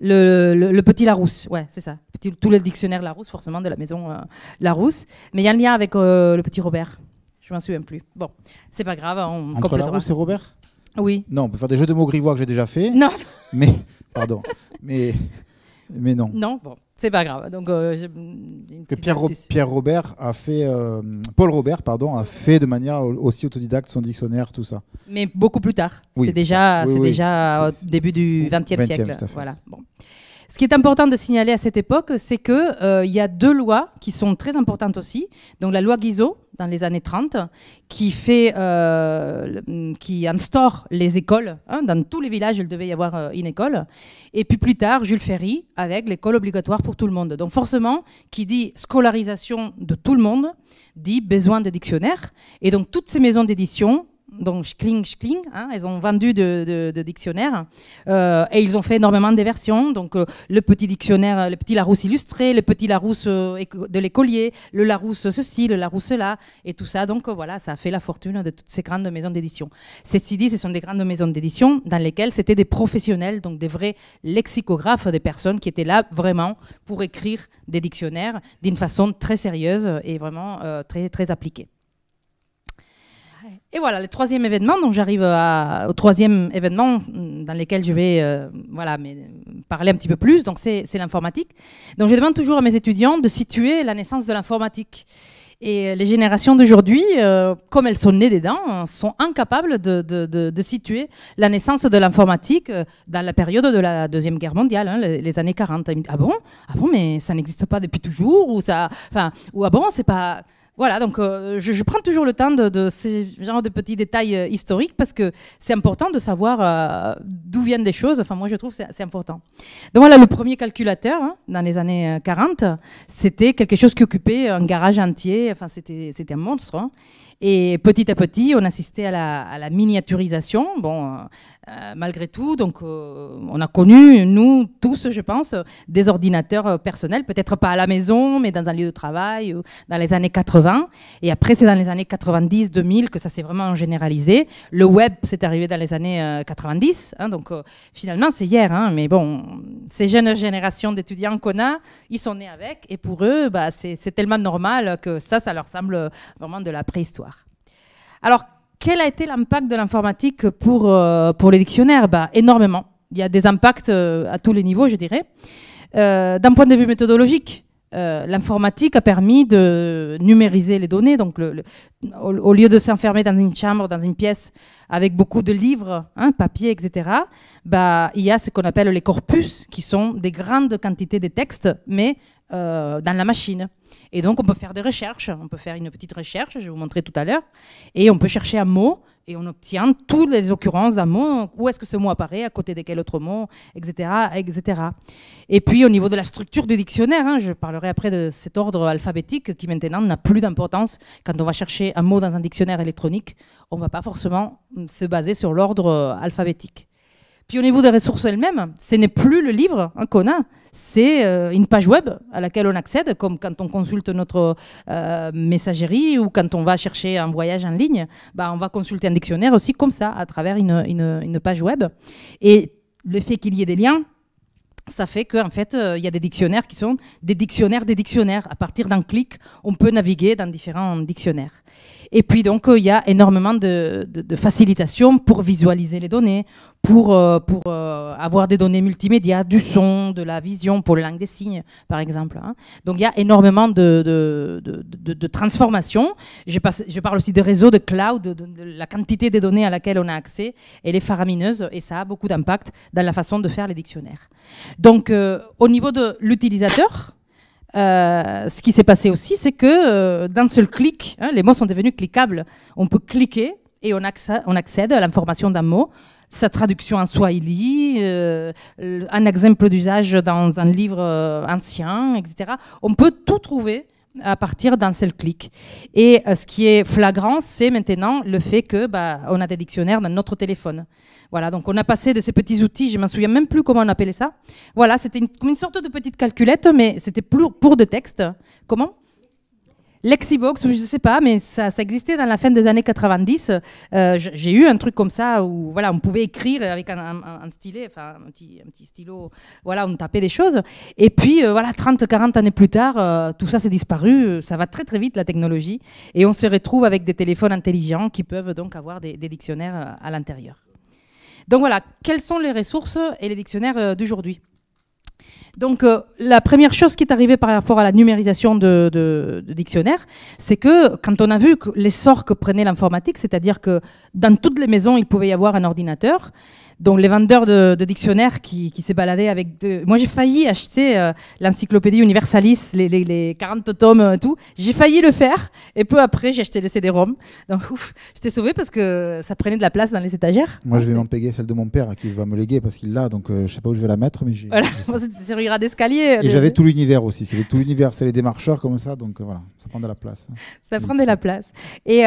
le, petit Larousse, ouais, c'est ça. tous tout le dictionnaire Larousse, forcément, de la maison euh, Larousse. Mais il y a un lien avec euh, le petit Robert. Je m'en souviens plus. Bon, c'est pas grave, hein, on Entre Larousse et Robert Oui. Non, on peut faire des jeux de mots grivois que j'ai déjà fait. Non. Mais, pardon. mais, mais non. Non, bon. C'est pas grave. Donc, euh, Pierre, Robert a fait, euh, Paul Robert, pardon, a fait de manière aussi autodidacte son dictionnaire, tout ça. Mais beaucoup plus tard. c'est déjà, c'est déjà au début du XXe siècle. Voilà. Bon qui est important de signaler à cette époque, c'est qu'il euh, il y a deux lois qui sont très importantes aussi. Donc la loi Guizot, dans les années 30, qui, fait, euh, qui instaure les écoles. Hein. dans tous les villages, il devait y avoir euh, une école. Et puis plus tard, Jules Ferry, avec l'école obligatoire pour tout le monde. Donc forcément, qui dit scolarisation de tout le monde, dit besoin de dictionnaire. Et donc toutes ces maisons d'édition donc Schling Schling, hein, ils ont vendu de, dictionnaires euh, et ils ont fait énormément de versions. Donc euh, le petit dictionnaire, le petit Larousse illustré, le petit Larousse euh, de l'écolier, le Larousse ceci, le Larousse cela, et tout ça. Donc voilà, ça a fait la fortune de toutes ces grandes maisons d'édition. Ceci dit, ce sont des grandes maisons d'édition dans lesquelles c'était des professionnels, donc des vrais lexicographes, des personnes qui étaient là vraiment pour écrire des dictionnaires d'une façon très sérieuse et vraiment très, très appliquée. Et voilà, le troisième événement, donc j'arrive au troisième événement dans lequel je vais euh, voilà, mais parler un petit peu plus, donc c'est l'informatique. Donc je demande toujours à mes étudiants de situer la naissance de l'informatique. Et euh, les générations d'aujourd'hui, euh, comme elles sont nées dedans, sont incapables de, de, de, de situer la naissance de l'informatique dans la période de la Deuxième Guerre mondiale, hein, les, années 40. Ah bon Ah bon, mais ça n'existe pas depuis toujours Ou, ça, ou ah bon, c'est pas... Voilà, donc euh, je, prends toujours le temps de, ces genres de petits détails euh, historiques parce que c'est important de savoir euh, d'où viennent des choses. Enfin, moi, je trouve que c'est important. Donc voilà, le premier calculateur hein, dans les années 40, c'était quelque chose qui occupait un garage entier. Enfin, c'était un monstre. Hein. Et petit à petit, on assistait à la, miniaturisation. Bon, euh, euh, malgré tout, donc euh, on a connu, nous tous, je pense, des ordinateurs personnels, peut-être pas à la maison, mais dans un lieu de travail, dans les années 80. Et après, c'est dans les années 90, 2000 que ça s'est vraiment généralisé. Le web, c'est arrivé dans les années 90. Hein, donc finalement, c'est hier. Hein, mais bon, ces jeunes générations d'étudiants qu'on a, ils sont nés avec. Et pour eux, bah, c'est tellement normal que ça, ça leur semble vraiment de la préhistoire. Alors, quel a été l'impact de l'informatique pour, euh, pour les dictionnaires bah, Énormément. Il y a des impacts euh, à tous les niveaux, je dirais. Euh, d'un point de vue méthodologique, l'informatique a permis de numériser les données. Donc, au, lieu de s'enfermer dans une chambre, dans une pièce avec beaucoup de livres, hein, papier, etc., bah, il y a ce qu'on appelle les corpus, qui sont des grandes quantités de textes, mais dans la machine. Et donc, on peut faire des recherches. On peut faire une petite recherche, je vais vous montrer tout à l'heure. Et on peut chercher un mot et on obtient toutes les occurrences d'un mot. Où est-ce que ce mot apparaît, à côté de quel autre mot, etc. etc. Et puis, au niveau de la structure du dictionnaire, hein, je parlerai après de cet ordre alphabétique qui maintenant n'a plus d'importance. Quand on va chercher un mot dans un dictionnaire électronique, on ne va pas forcément se baser sur l'ordre alphabétique. Puis au niveau des ressources elles-mêmes, ce n'est plus le livre hein, qu'on a, c'est euh, une page web à laquelle on accède, comme quand on consulte notre euh, messagerie ou quand on va chercher un voyage en ligne, bah, on va consulter un dictionnaire aussi comme ça, à travers une, page web. Et le fait qu'il y ait des liens, ça fait qu'en fait, euh, il y a des dictionnaires qui sont des dictionnaires des dictionnaires. À partir d'un clic, on peut naviguer dans différents dictionnaires. Et puis donc, euh, il y a énormément de, de, de facilitation pour visualiser les données, pour, euh, pour euh, avoir des données multimédia, du son, de la vision, pour la langue des signes, par exemple. Hein. Donc il y a énormément de, de, de, de transformations. Je, je, parle aussi de réseaux, de cloud, de, la quantité des données à laquelle on a accès, elle est faramineuse et ça a beaucoup d'impact dans la façon de faire les dictionnaires. Donc au niveau de l'utilisateur, euh, ce qui s'est passé aussi, c'est que euh, d'un seul clic, hein, les mots sont devenus cliquables. On peut cliquer et on, accède à l'information d'un mot, sa traduction en swahili, euh, un exemple d'usage dans un livre euh, ancien, etc. On peut tout trouver à partir d'un seul clic. Et euh, ce qui est flagrant, c'est maintenant le fait que bah, on a des dictionnaires dans notre téléphone. Voilà, donc on a passé de ces petits outils, je m'en souviens même plus comment on appelait ça. Voilà, c'était une, une sorte de petite calculette, mais c'était pour, pour de texte. Comment Lexibox, je ne sais pas, mais ça, existait dans la fin des années 90. Euh, j'ai eu un truc comme ça où voilà, on pouvait écrire avec un, stylet, enfin un petit, stylo, voilà, on tapait des choses. Et puis euh, voilà, 30, 40 années plus tard, euh, tout ça s'est disparu. Ça va très très vite la technologie, et on se retrouve avec des téléphones intelligents qui peuvent donc avoir des dictionnaires à l'intérieur. Donc voilà, quelles sont les ressources et les dictionnaires d'aujourd'hui donc euh, la première chose qui est arrivée par rapport à la numérisation de, de dictionnaires, c'est que quand on a vu l'essor que prenait l'informatique, c'est-à-dire que dans toutes les maisons, il pouvait y avoir un ordinateur, donc les vendeurs de, dictionnaires qui, qui s'est baladé avec... De... Moi j'ai failli acheter euh, l'encyclopédie Universalis, les, les, 40 tomes euh, tout. J'ai failli le faire et peu après j'ai acheté le CD-ROM. Donc ouf, j'étais sauvé parce que ça prenait de la place dans les étagères. Moi je vais m'en payer celle de mon père qui va me léguer parce qu'il l'a, donc euh, je sais pas où je vais la mettre. mais j'ai, Voilà, ça d'escalier. Et j'avais tout l'univers aussi, C'était tout l'univers, c'est les démarcheurs comme ça, donc voilà, ça prend de la place. Hein. Ça prend de la place. Et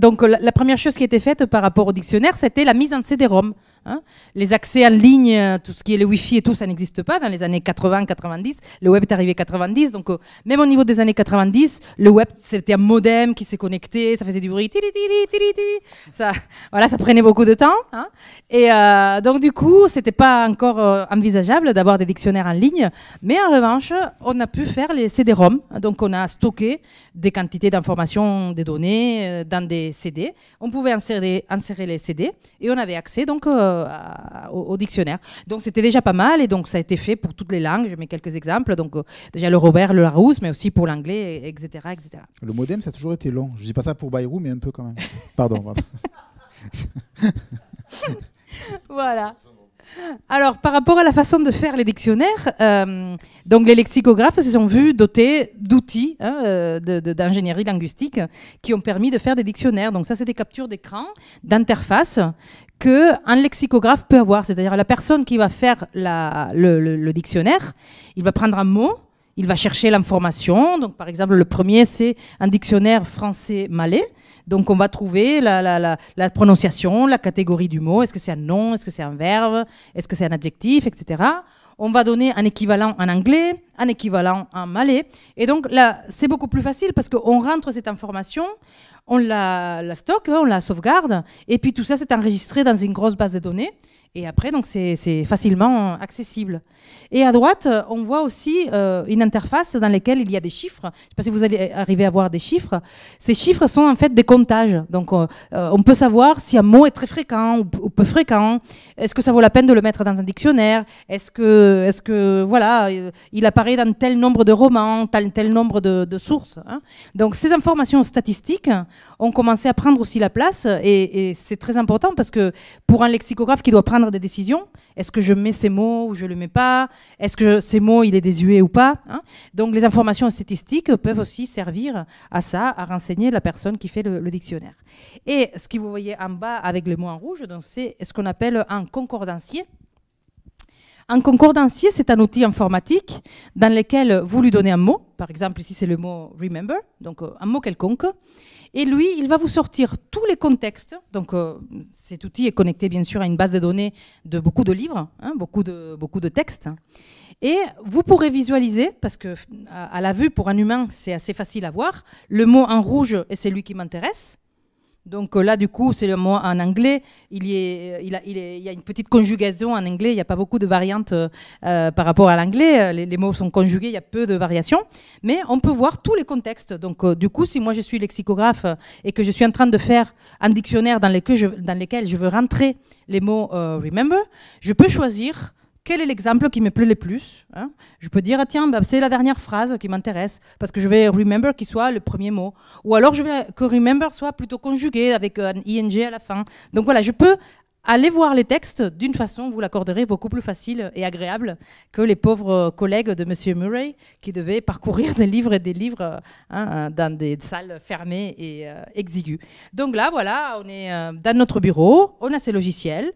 donc la, première chose qui était faite par rapport au dictionnaire, c'était la mise en CD-ROM. Hein. les accès en ligne, euh, tout ce qui est le Wi-Fi et tout, ça n'existe pas dans les années 80-90. Le web est arrivé 90, donc euh, même au niveau des années 90, le web c'était un modem qui s'est connecté, ça faisait du bruit, ça, voilà, ça prenait beaucoup de temps. Hein. et euh, donc du coup, c'était pas encore envisageable d'avoir des dictionnaires en ligne, mais en revanche, on a pu faire les CD-ROM, donc on a stocké des quantités d'informations, des données dans des CD. On pouvait insérer, insérer les CD et on avait accès donc euh, au, dictionnaire. Donc c'était déjà pas mal et donc ça a été fait pour toutes les langues. Je mets quelques exemples. Donc euh, déjà le Robert, le Larousse, mais aussi pour l'anglais, etc., Le modem, ça a toujours été long. Je dis pas ça pour Bayrou, mais un peu quand même. pardon. voilà. Alors, par rapport à la façon de faire les dictionnaires, euh, donc les lexicographes se sont vus dotés d'outils hein, euh, d'ingénierie linguistique qui ont permis de faire des dictionnaires. Donc ça, c'est des captures d'écran, d'interface qu'un lexicographe peut avoir. C'est-à-dire la personne qui va faire le dictionnaire, il va prendre un mot, il va chercher l'information. Donc, par exemple, le premier, c'est un dictionnaire français-malais. Donc, on va trouver la, prononciation, la catégorie du mot. Est-ce que c'est un nom Est-ce que c'est un verbe Est-ce que c'est un adjectif Etc. On va donner un équivalent en anglais, un équivalent en malais. Et donc, là, c'est beaucoup plus facile parce qu'on rentre cette information on la, la, stocke, on la sauvegarde, et puis tout ça c'est enregistré dans une grosse base de données. Et après, donc c'est facilement accessible. Et à droite, on voit aussi euh, une interface dans laquelle il y a des chiffres. Je ne sais pas si vous allez arriver à voir des chiffres. Ces chiffres sont en fait des comptages. Donc euh, euh, on peut savoir si un mot est très fréquent ou, peu fréquent. Est-ce que ça vaut la peine de le mettre dans un dictionnaire Est-ce que, est -ce que voilà, il apparaît dans tel nombre de romans, tel, nombre de, sources hein? Donc ces informations statistiques ont commencé à prendre aussi la place et c'est très important parce que pour un lexicographe qui doit prendre des décisions. Est-ce que je mets ces mots ou je ne le mets pas Est-ce que ces mots, il est désuet ou pas hein? Donc les informations statistiques peuvent aussi servir à ça, à renseigner la personne qui fait le, dictionnaire. Et ce que vous voyez en bas avec les mots en rouge, c'est ce qu'on appelle un concordancier. Un concordancier, c'est un outil informatique dans lequel vous lui donnez un mot, par exemple ici c'est le mot remember, donc euh, un mot quelconque, et lui, il va vous sortir tous les contextes. Donc, euh, cet outil est connecté bien sûr à une base de données de beaucoup de livres, hein, beaucoup, de, beaucoup de textes. Et vous pourrez visualiser, parce que à, la vue pour un humain, c'est assez facile à voir, le mot en rouge, et c'est lui qui m'intéresse. Donc euh, là, du coup, c'est le mot en anglais. Il y, euh, il, a, une petite conjugaison en anglais. Il n'y a pas beaucoup de variantes euh, par rapport à l'anglais. Les, mots sont conjugués, il y a peu de variations. Mais on peut voir tous les contextes. Donc du coup, si moi je suis lexicographe et que je suis en train de faire un dictionnaire dans, lequel je, dans je veux rentrer les mots remember, je peux choisir quel est l'exemple qui me plaît le plus hein? Je peux dire, tiens, bah, c'est la dernière phrase qui m'intéresse, parce que je vais remember qui soit le premier mot. Ou alors je vais que remember soit plutôt conjugué avec un ing à la fin. Donc voilà, je peux aller voir les textes d'une façon, vous l'accorderez, beaucoup plus facile et agréable que les pauvres euh, collègues de M. Murray qui devaient parcourir des livres et des livres euh, hein, euh, dans des salles fermées et exiguës. Donc là, voilà, on est dans notre bureau, on a ces logiciels,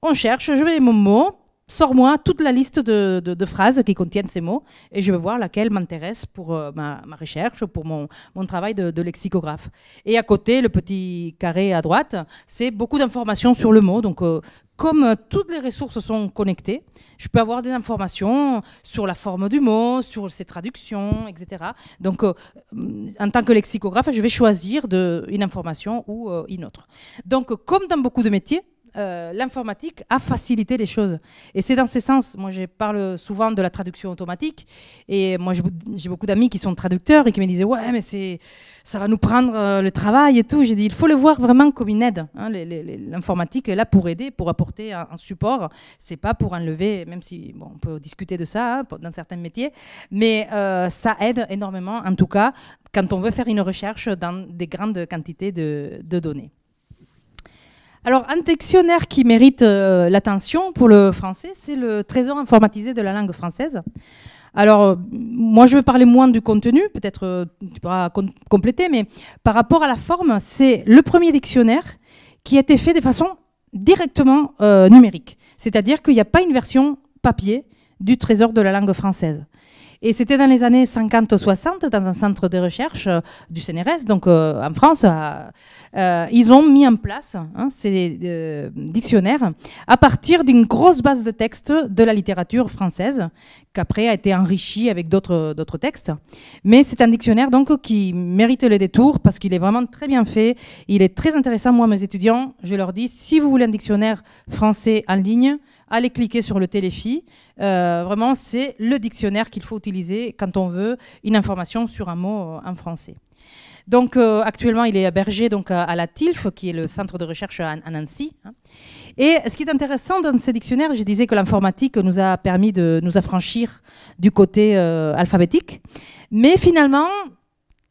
on cherche, je vais mon mot, sors-moi toute la liste de, phrases qui contiennent ces mots et je vais voir laquelle m'intéresse pour euh, ma, recherche, pour mon, travail de, lexicographe. Et à côté, le petit carré à droite, c'est beaucoup d'informations sur le mot. Donc, euh, comme euh, toutes les ressources sont connectées, je peux avoir des informations sur la forme du mot, sur ses traductions, etc. Donc, mm, en tant que lexicographe, je vais choisir une information ou une autre. Donc, comme dans beaucoup de métiers, euh, l'informatique a facilité les choses. Et c'est dans ce sens, moi je parle souvent de la traduction automatique, et moi j'ai beaucoup d'amis qui sont traducteurs et qui me disaient, ouais, mais c'est, ça va nous prendre euh, le travail et tout. J'ai dit, il faut le voir vraiment comme une aide. Hein. l'informatique est là pour aider, pour apporter un, support. C'est pas pour enlever, même si on peut discuter de ça hein, dans certains métiers, mais euh, ça aide énormément, en tout cas, quand on veut faire une recherche dans des grandes quantités de données. Alors, un dictionnaire qui mérite euh, l'attention pour le français, c'est le trésor informatisé de la langue française. Alors, euh, moi, je vais parler moins du contenu, peut-être euh, tu pourras compléter, mais par rapport à la forme, c'est le premier dictionnaire qui a été fait de façon directement numérique. C'est-à-dire qu'il n'y a pas une version papier du trésor de la langue française. Et c'était dans les années 50-60, dans un centre de recherche euh, du CNRS, donc euh, en France, euh, ils ont mis en place hein, ces dictionnaires à partir d'une grosse base de textes de la littérature française, qu'après a été enrichie avec d'autres textes. Mais c'est un dictionnaire donc qui mérite le détour parce qu'il est vraiment très bien fait. Il est très intéressant. Moi, mes étudiants, je leur dis, si vous voulez un dictionnaire français en ligne, aller cliquer sur le téléfi. Euh, vraiment, c'est le dictionnaire qu'il faut utiliser quand on veut une information sur un mot en français. Donc euh, actuellement, il est hébergé donc à, la TILF, qui est le centre de recherche à, Nancy. Hein. Et ce qui est intéressant dans ces dictionnaires, je disais que l'informatique nous a permis de nous affranchir du côté euh, alphabétique, mais finalement,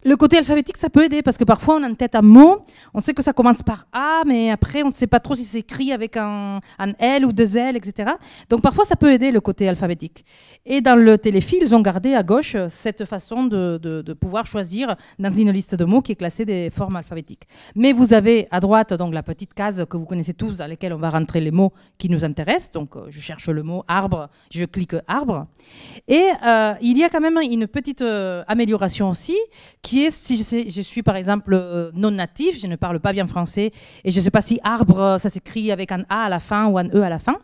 le côté alphabétique, ça peut aider parce que parfois on a en tête un mot, on sait que ça commence par A, mais après on ne sait pas trop si c'est écrit avec un, L ou deux L, etc. Donc parfois ça peut aider le côté alphabétique. Et dans le téléfilm, ils ont gardé à gauche euh, cette façon de, pouvoir choisir dans une liste de mots qui est classée des formes alphabétiques. Mais vous avez à droite donc la petite case que vous connaissez tous dans laquelle on va rentrer les mots qui nous intéressent. Donc euh, je cherche le mot arbre, je clique arbre. Et euh, il y a quand même une petite amélioration aussi qui si je, je suis par exemple euh, non natif, je ne parle pas bien français et je ne sais pas si arbre, ça s'écrit avec un A à la fin ou un E à la fin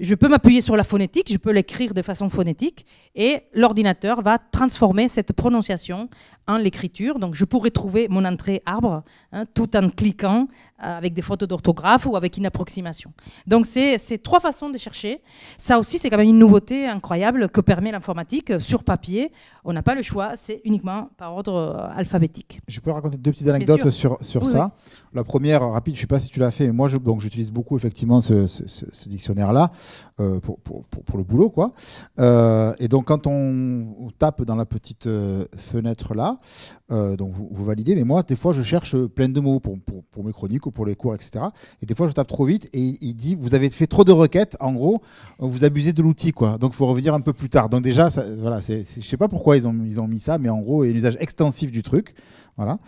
je peux m'appuyer sur la phonétique, je peux l'écrire de façon phonétique, et l'ordinateur va transformer cette prononciation en l'écriture. Donc je pourrais trouver mon entrée arbre hein, tout en cliquant euh, avec des photos d'orthographe ou avec une approximation. Donc c'est trois façons de chercher. Ça aussi, c'est quand même une nouveauté incroyable que permet l'informatique sur papier. On n'a pas le choix, c'est uniquement par ordre euh, alphabétique. Je peux raconter deux petites anecdotes sur, sur ça. La première, rapide, je ne sais pas si tu l'as fait, mais moi j'utilise beaucoup effectivement ce dictionnaire-là. Euh, pour, pour, le boulot. Quoi. Euh, et donc, quand on, tape dans la petite euh, fenêtre là, donc vous, validez, mais moi, des fois, je cherche plein de mots pour, mes chroniques ou pour les cours, etc. Et des fois, je tape trop vite et il dit Vous avez fait trop de requêtes, en gros, vous abusez de l'outil. quoi. Donc, il faut revenir un peu plus tard. Donc, déjà, voilà, je ne sais pas pourquoi ils ont, ils ont mis ça, mais en gros, il y a un usage extensif du truc.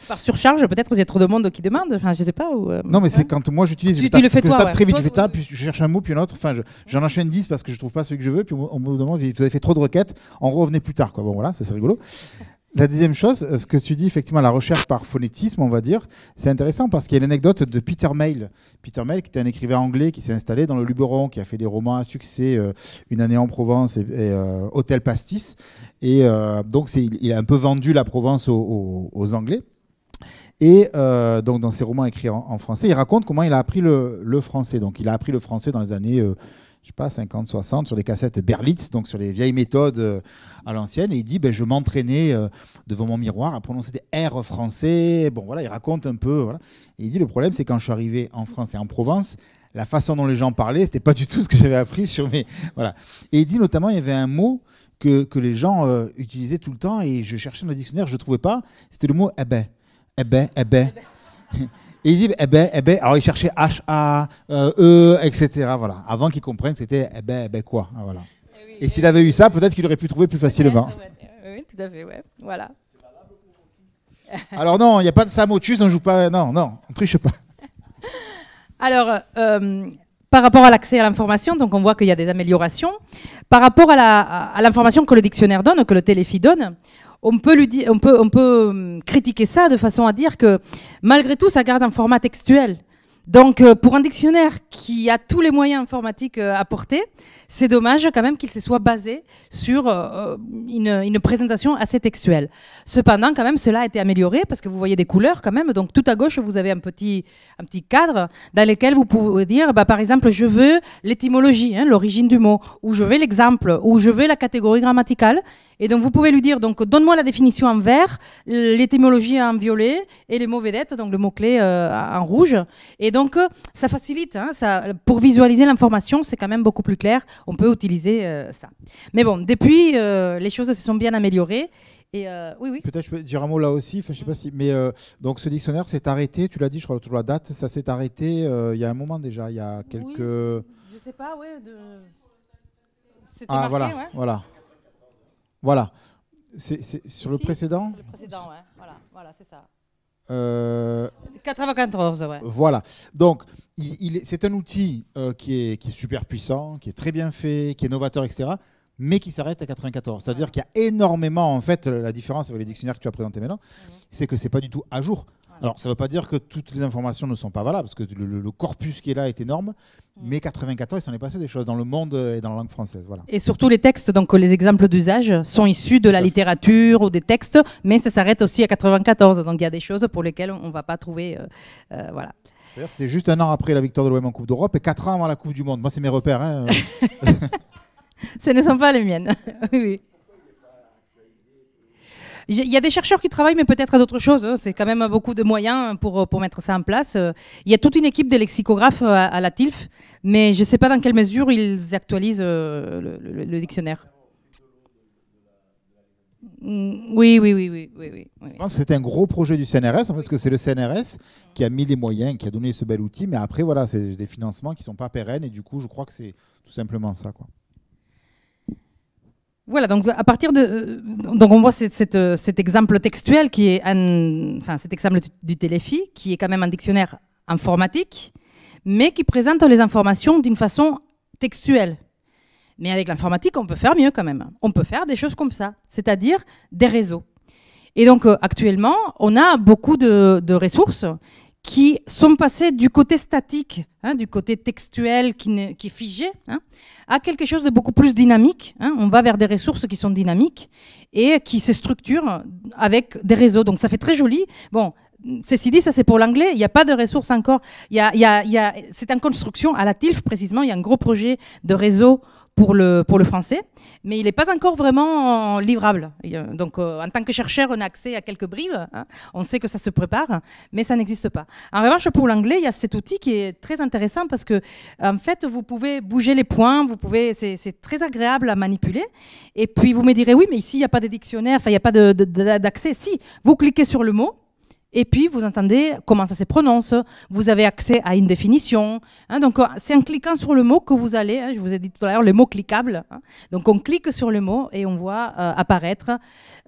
Par surcharge, peut-être vous avez trop de monde qui demande. Enfin, je sais pas. Euh, non, mais c'est quand moi j'utilise. Tu, je le fais très vite, je puis je cherche un mot, puis un autre. Enfin, j'en enchaîne 10 parce que je trouve pas celui que je veux. Puis on me demande, vous avez fait trop de requêtes. En revenez plus tard, quoi. Bon, voilà, ça c'est rigolo. La deuxième chose, euh, ce que tu dis effectivement, la recherche par phonétisme, on va dire, c'est intéressant parce qu'il y a l'anecdote de Peter Mayle. Peter Mayle, qui était un écrivain anglais qui s'est installé dans le Luberon, qui a fait des romans à succès, euh, Une année en Provence et, euh, Hôtel Pastis. Et donc, il a un peu vendu la Provence aux, Anglais. Et donc, dans ses romans écrits en, français, il raconte comment il a appris le, français. Donc, il a appris le français dans les années je sais pas, 50, 60, sur les cassettes Berlitz, donc sur les vieilles méthodes euh, à l'ancienne. Et il dit, ben, je m'entraînais euh, devant mon miroir à prononcer des R français. Bon, voilà, il raconte un peu. Voilà. Et il dit, le problème, c'est quand je suis arrivé en France et en Provence, la façon dont les gens parlaient, c'était pas du tout ce que j'avais appris sur mes. Voilà. Et il dit notamment, il y avait un mot que, les gens euh, utilisaient tout le temps et je cherchais dans le dictionnaire, je ne trouvais pas. C'était le mot eh ben, eh ben. Eh ben, eh ben. Et il dit, eh ben, eh ben, alors il cherchait H, A, euh, E, etc. Voilà. Avant qu'il comprenne, c'était, eh ben, eh ben quoi. Hein, voilà. Eh et, eh s'il avait eu ça, peut-être qu'il aurait pu trouver plus facilement. Eh oui, tout à fait, ouais. Voilà. Alors non, il n'y a pas de Samotus, on joue pas. Non, non, on triche pas. Alors, euh, par rapport à l'accès à l'information, donc on voit qu'il y a des améliorations. Par rapport à l'information que le dictionnaire donne, que le téléfi donne, on peut, lui dire, on, peut, on peut hum, critiquer ça de façon à dire que malgré tout, ça garde un format textuel. Donc, euh, pour un dictionnaire qui a tous les moyens informatiques euh, à apportés, c'est dommage quand même qu'il se soit basé sur euh, une, présentation assez textuelle. Cependant, quand même, cela a été amélioré parce que vous voyez des couleurs quand même. Donc, tout à gauche, vous avez un petit, un petit cadre dans lequel vous pouvez dire, bah, par exemple, je veux l'étymologie, hein, l'origine du mot, ou je veux l'exemple, ou je veux la catégorie grammaticale. Et donc, vous pouvez lui dire, donc, donne-moi la définition en vert, l'étymologie en violet et les mots vedettes, donc le mot-clé en rouge. Et donc, euh, ça facilite. Hein, ça, pour visualiser l'information, c'est quand même beaucoup plus clair. On peut utiliser euh, ça. Mais bon, depuis, euh, les choses se sont bien améliorées. Et oui, oui. Peut-être je peux dire un mot là aussi. Enfin, je sais pas si. Mais donc, ce dictionnaire s'est arrêté. Tu l'as dit, je crois, sur la date. Ça s'est arrêté il y a un moment déjà. Il y a quelques. Je ne sais pas, oui. C'était ah, marqué, voilà, voilà. Voilà. C'est, sur le précédent. Le précédent, oui. Voilà, voilà c'est ça. 94, euh, ouais. Voilà. Donc, c'est un outil euh, qui, est, super puissant, qui est très bien fait, qui est novateur, etc., mais qui s'arrête à 94. C'est-à-dire qu'il y a énormément, en fait, la différence avec les dictionnaires que tu as présentés maintenant, c'est que c'est pas du tout à jour. Alors, ça ne veut pas dire que toutes les informations ne sont pas valables, parce que le, corpus qui est là est énorme, mm. mais 94, il s'en est passé des choses dans le monde et dans la langue française. Voilà. Et surtout, les textes, donc les exemples d'usage, sont issus de la littérature ou des textes, mais ça s'arrête aussi à 94. Donc, il y a des choses pour lesquelles on ne va pas trouver. Euh, euh, voilà. C'était juste un an après la victoire de l'OM en Coupe d'Europe et quatre ans avant la Coupe du Monde. Moi, c'est mes repères. Hein. Ce ne sont pas les miennes. oui. Il y a des chercheurs qui travaillent, mais peut-être à d'autres choses. Hein. C'est quand même beaucoup de moyens pour, euh, pour mettre ça en place. Euh, il y a toute une équipe de lexicographes euh, à, la TILF, mais je ne sais pas dans quelle mesure ils actualisent le, dictionnaire. Mm, oui, oui, oui, oui, Je pense que c'est un gros projet du CNRS, en fait, parce que c'est le CNRS qui a mis les moyens, qui a donné ce bel outil, mais après, voilà, c'est des financements qui ne sont pas pérennes, et du coup, je crois que c'est tout simplement ça, quoi. Voilà, donc à partir de. Euh, donc on voit euh, cet exemple textuel qui est. Un, enfin, cet exemple du, Téléfi, qui est quand même un dictionnaire informatique, mais qui présente les informations d'une façon textuelle. Mais avec l'informatique, on peut faire mieux quand même. On peut faire des choses comme ça, c'est-à-dire des réseaux. Et donc euh, actuellement, on a beaucoup de, de ressources qui sont passés du côté statique, hein, du côté textuel qui, qui est figé, hein, à quelque chose de beaucoup plus dynamique. Hein. On va vers des ressources qui sont dynamiques et qui se structurent avec des réseaux. Donc ça fait très joli. Bon, ceci dit, ça c'est pour l'anglais, il n'y a pas de ressources encore. c'est en construction à la TILF précisément, il y a un gros projet de réseau pour le, pour le français, mais il n'est pas encore vraiment livrable. donc, euh, en tant que chercheur, on a accès à quelques bribes, hein. on sait que ça se prépare, mais ça n'existe pas. En revanche, pour l'anglais, il y a cet outil qui est très intéressant parce que, en fait, vous pouvez bouger les points, vous pouvez, c'est très agréable à manipuler. Et puis, vous me direz, oui, mais ici, il n'y a pas de dictionnaire, enfin, il n'y a pas d'accès. De, d'accès si, vous cliquez sur le mot, et puis, vous entendez comment ça se prononce. Vous avez accès à une définition. Hein. donc, euh, c'est en cliquant sur le mot que vous allez, hein, je vous ai dit tout à l'heure, le mot cliquable. Hein. donc, on clique sur le mot et on voit euh, apparaître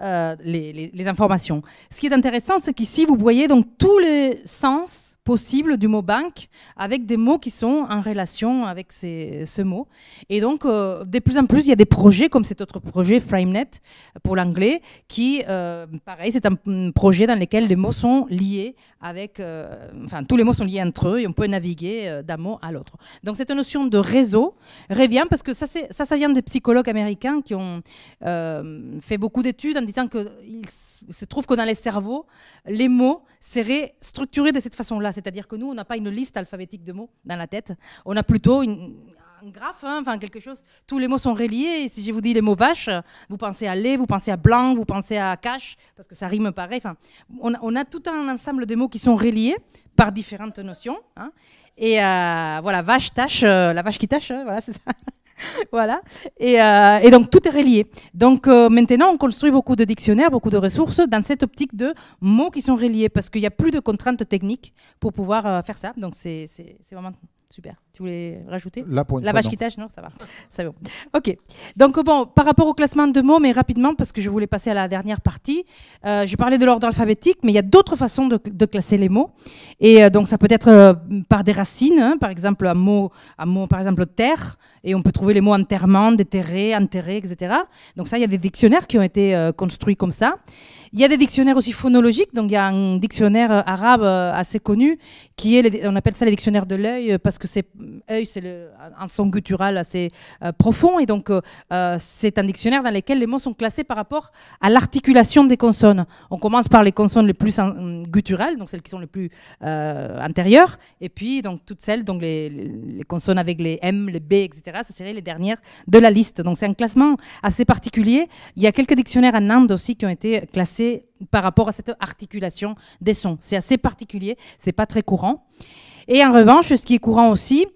euh, les, les, informations. Ce qui est intéressant, c'est qu'ici, vous voyez donc tous les sens possible du mot banque avec des mots qui sont en relation avec ce mot. Et donc, euh, de plus en plus, il y a des projets comme cet autre projet, FrameNet, pour l'anglais, qui, euh, pareil, c'est un mm, projet dans lequel les mots sont liés avec, euh, enfin, tous les mots sont liés entre eux et on peut naviguer d'un mot à l'autre. Donc, cette notion de réseau revient parce que ça, ça, ça vient des psychologues américains qui ont fait beaucoup d'études en disant qu'il se trouve que dans les cerveaux, les mots seraient structurés de cette façon-là c'est-à-dire que nous, on n'a pas une liste alphabétique de mots dans la tête, on a plutôt une, un graphe, hein, enfin quelque chose. Tous les mots sont reliés. Et si je vous dis les mots vache, vous pensez à lait, vous pensez à blanc, vous pensez à cache, parce que ça rime pareil. Enfin, on, a tout un ensemble de mots qui sont reliés par différentes notions. Hein. Et euh, voilà, vache, tâche, euh, la vache qui tâche, hein, voilà, c'est ça. voilà. Euh, et, donc tout est relié. Donc euh, maintenant, on construit beaucoup de dictionnaires, beaucoup de ressources dans cette optique de mots qui sont reliés, parce qu'il n'y a plus de contraintes techniques pour pouvoir euh, faire ça. Donc c'est vraiment Super. Tu voulais rajouter La pour La vache non. qui tâche, non, ça va. ça bon. Ok. Donc, bon, par rapport au classement de mots, mais rapidement, parce que je voulais passer à la dernière partie, euh, je parlais de l'ordre alphabétique, mais il y a d'autres façons de, classer les mots. Et euh, donc, ça peut être euh, par des racines, hein. par exemple, un mot, un mot, par exemple, terre, et on peut trouver les mots enterrement, déterré, enterré, etc. Donc, ça, il y a des dictionnaires qui ont été construits comme ça. Il y a des dictionnaires aussi phonologiques, donc il y a un dictionnaire arabe assez connu, qui est, on appelle ça les dictionnaires de l'œil, parce que c'est œil, c'est un son guttural assez euh, profond, et donc euh, euh, c'est un dictionnaire dans lequel les mots sont classés par rapport à l'articulation des consonnes. On commence par les consonnes les plus gutturales, donc celles qui sont les plus antérieures, et puis donc toutes celles, donc les, consonnes avec les M, les B, etc. Ça serait les dernières de la liste. Donc c'est un classement assez particulier. Il y a quelques dictionnaires en Inde aussi qui ont été classés par rapport à cette articulation des sons. C'est assez particulier, c'est pas très courant. Et en revanche, ce qui est courant aussi,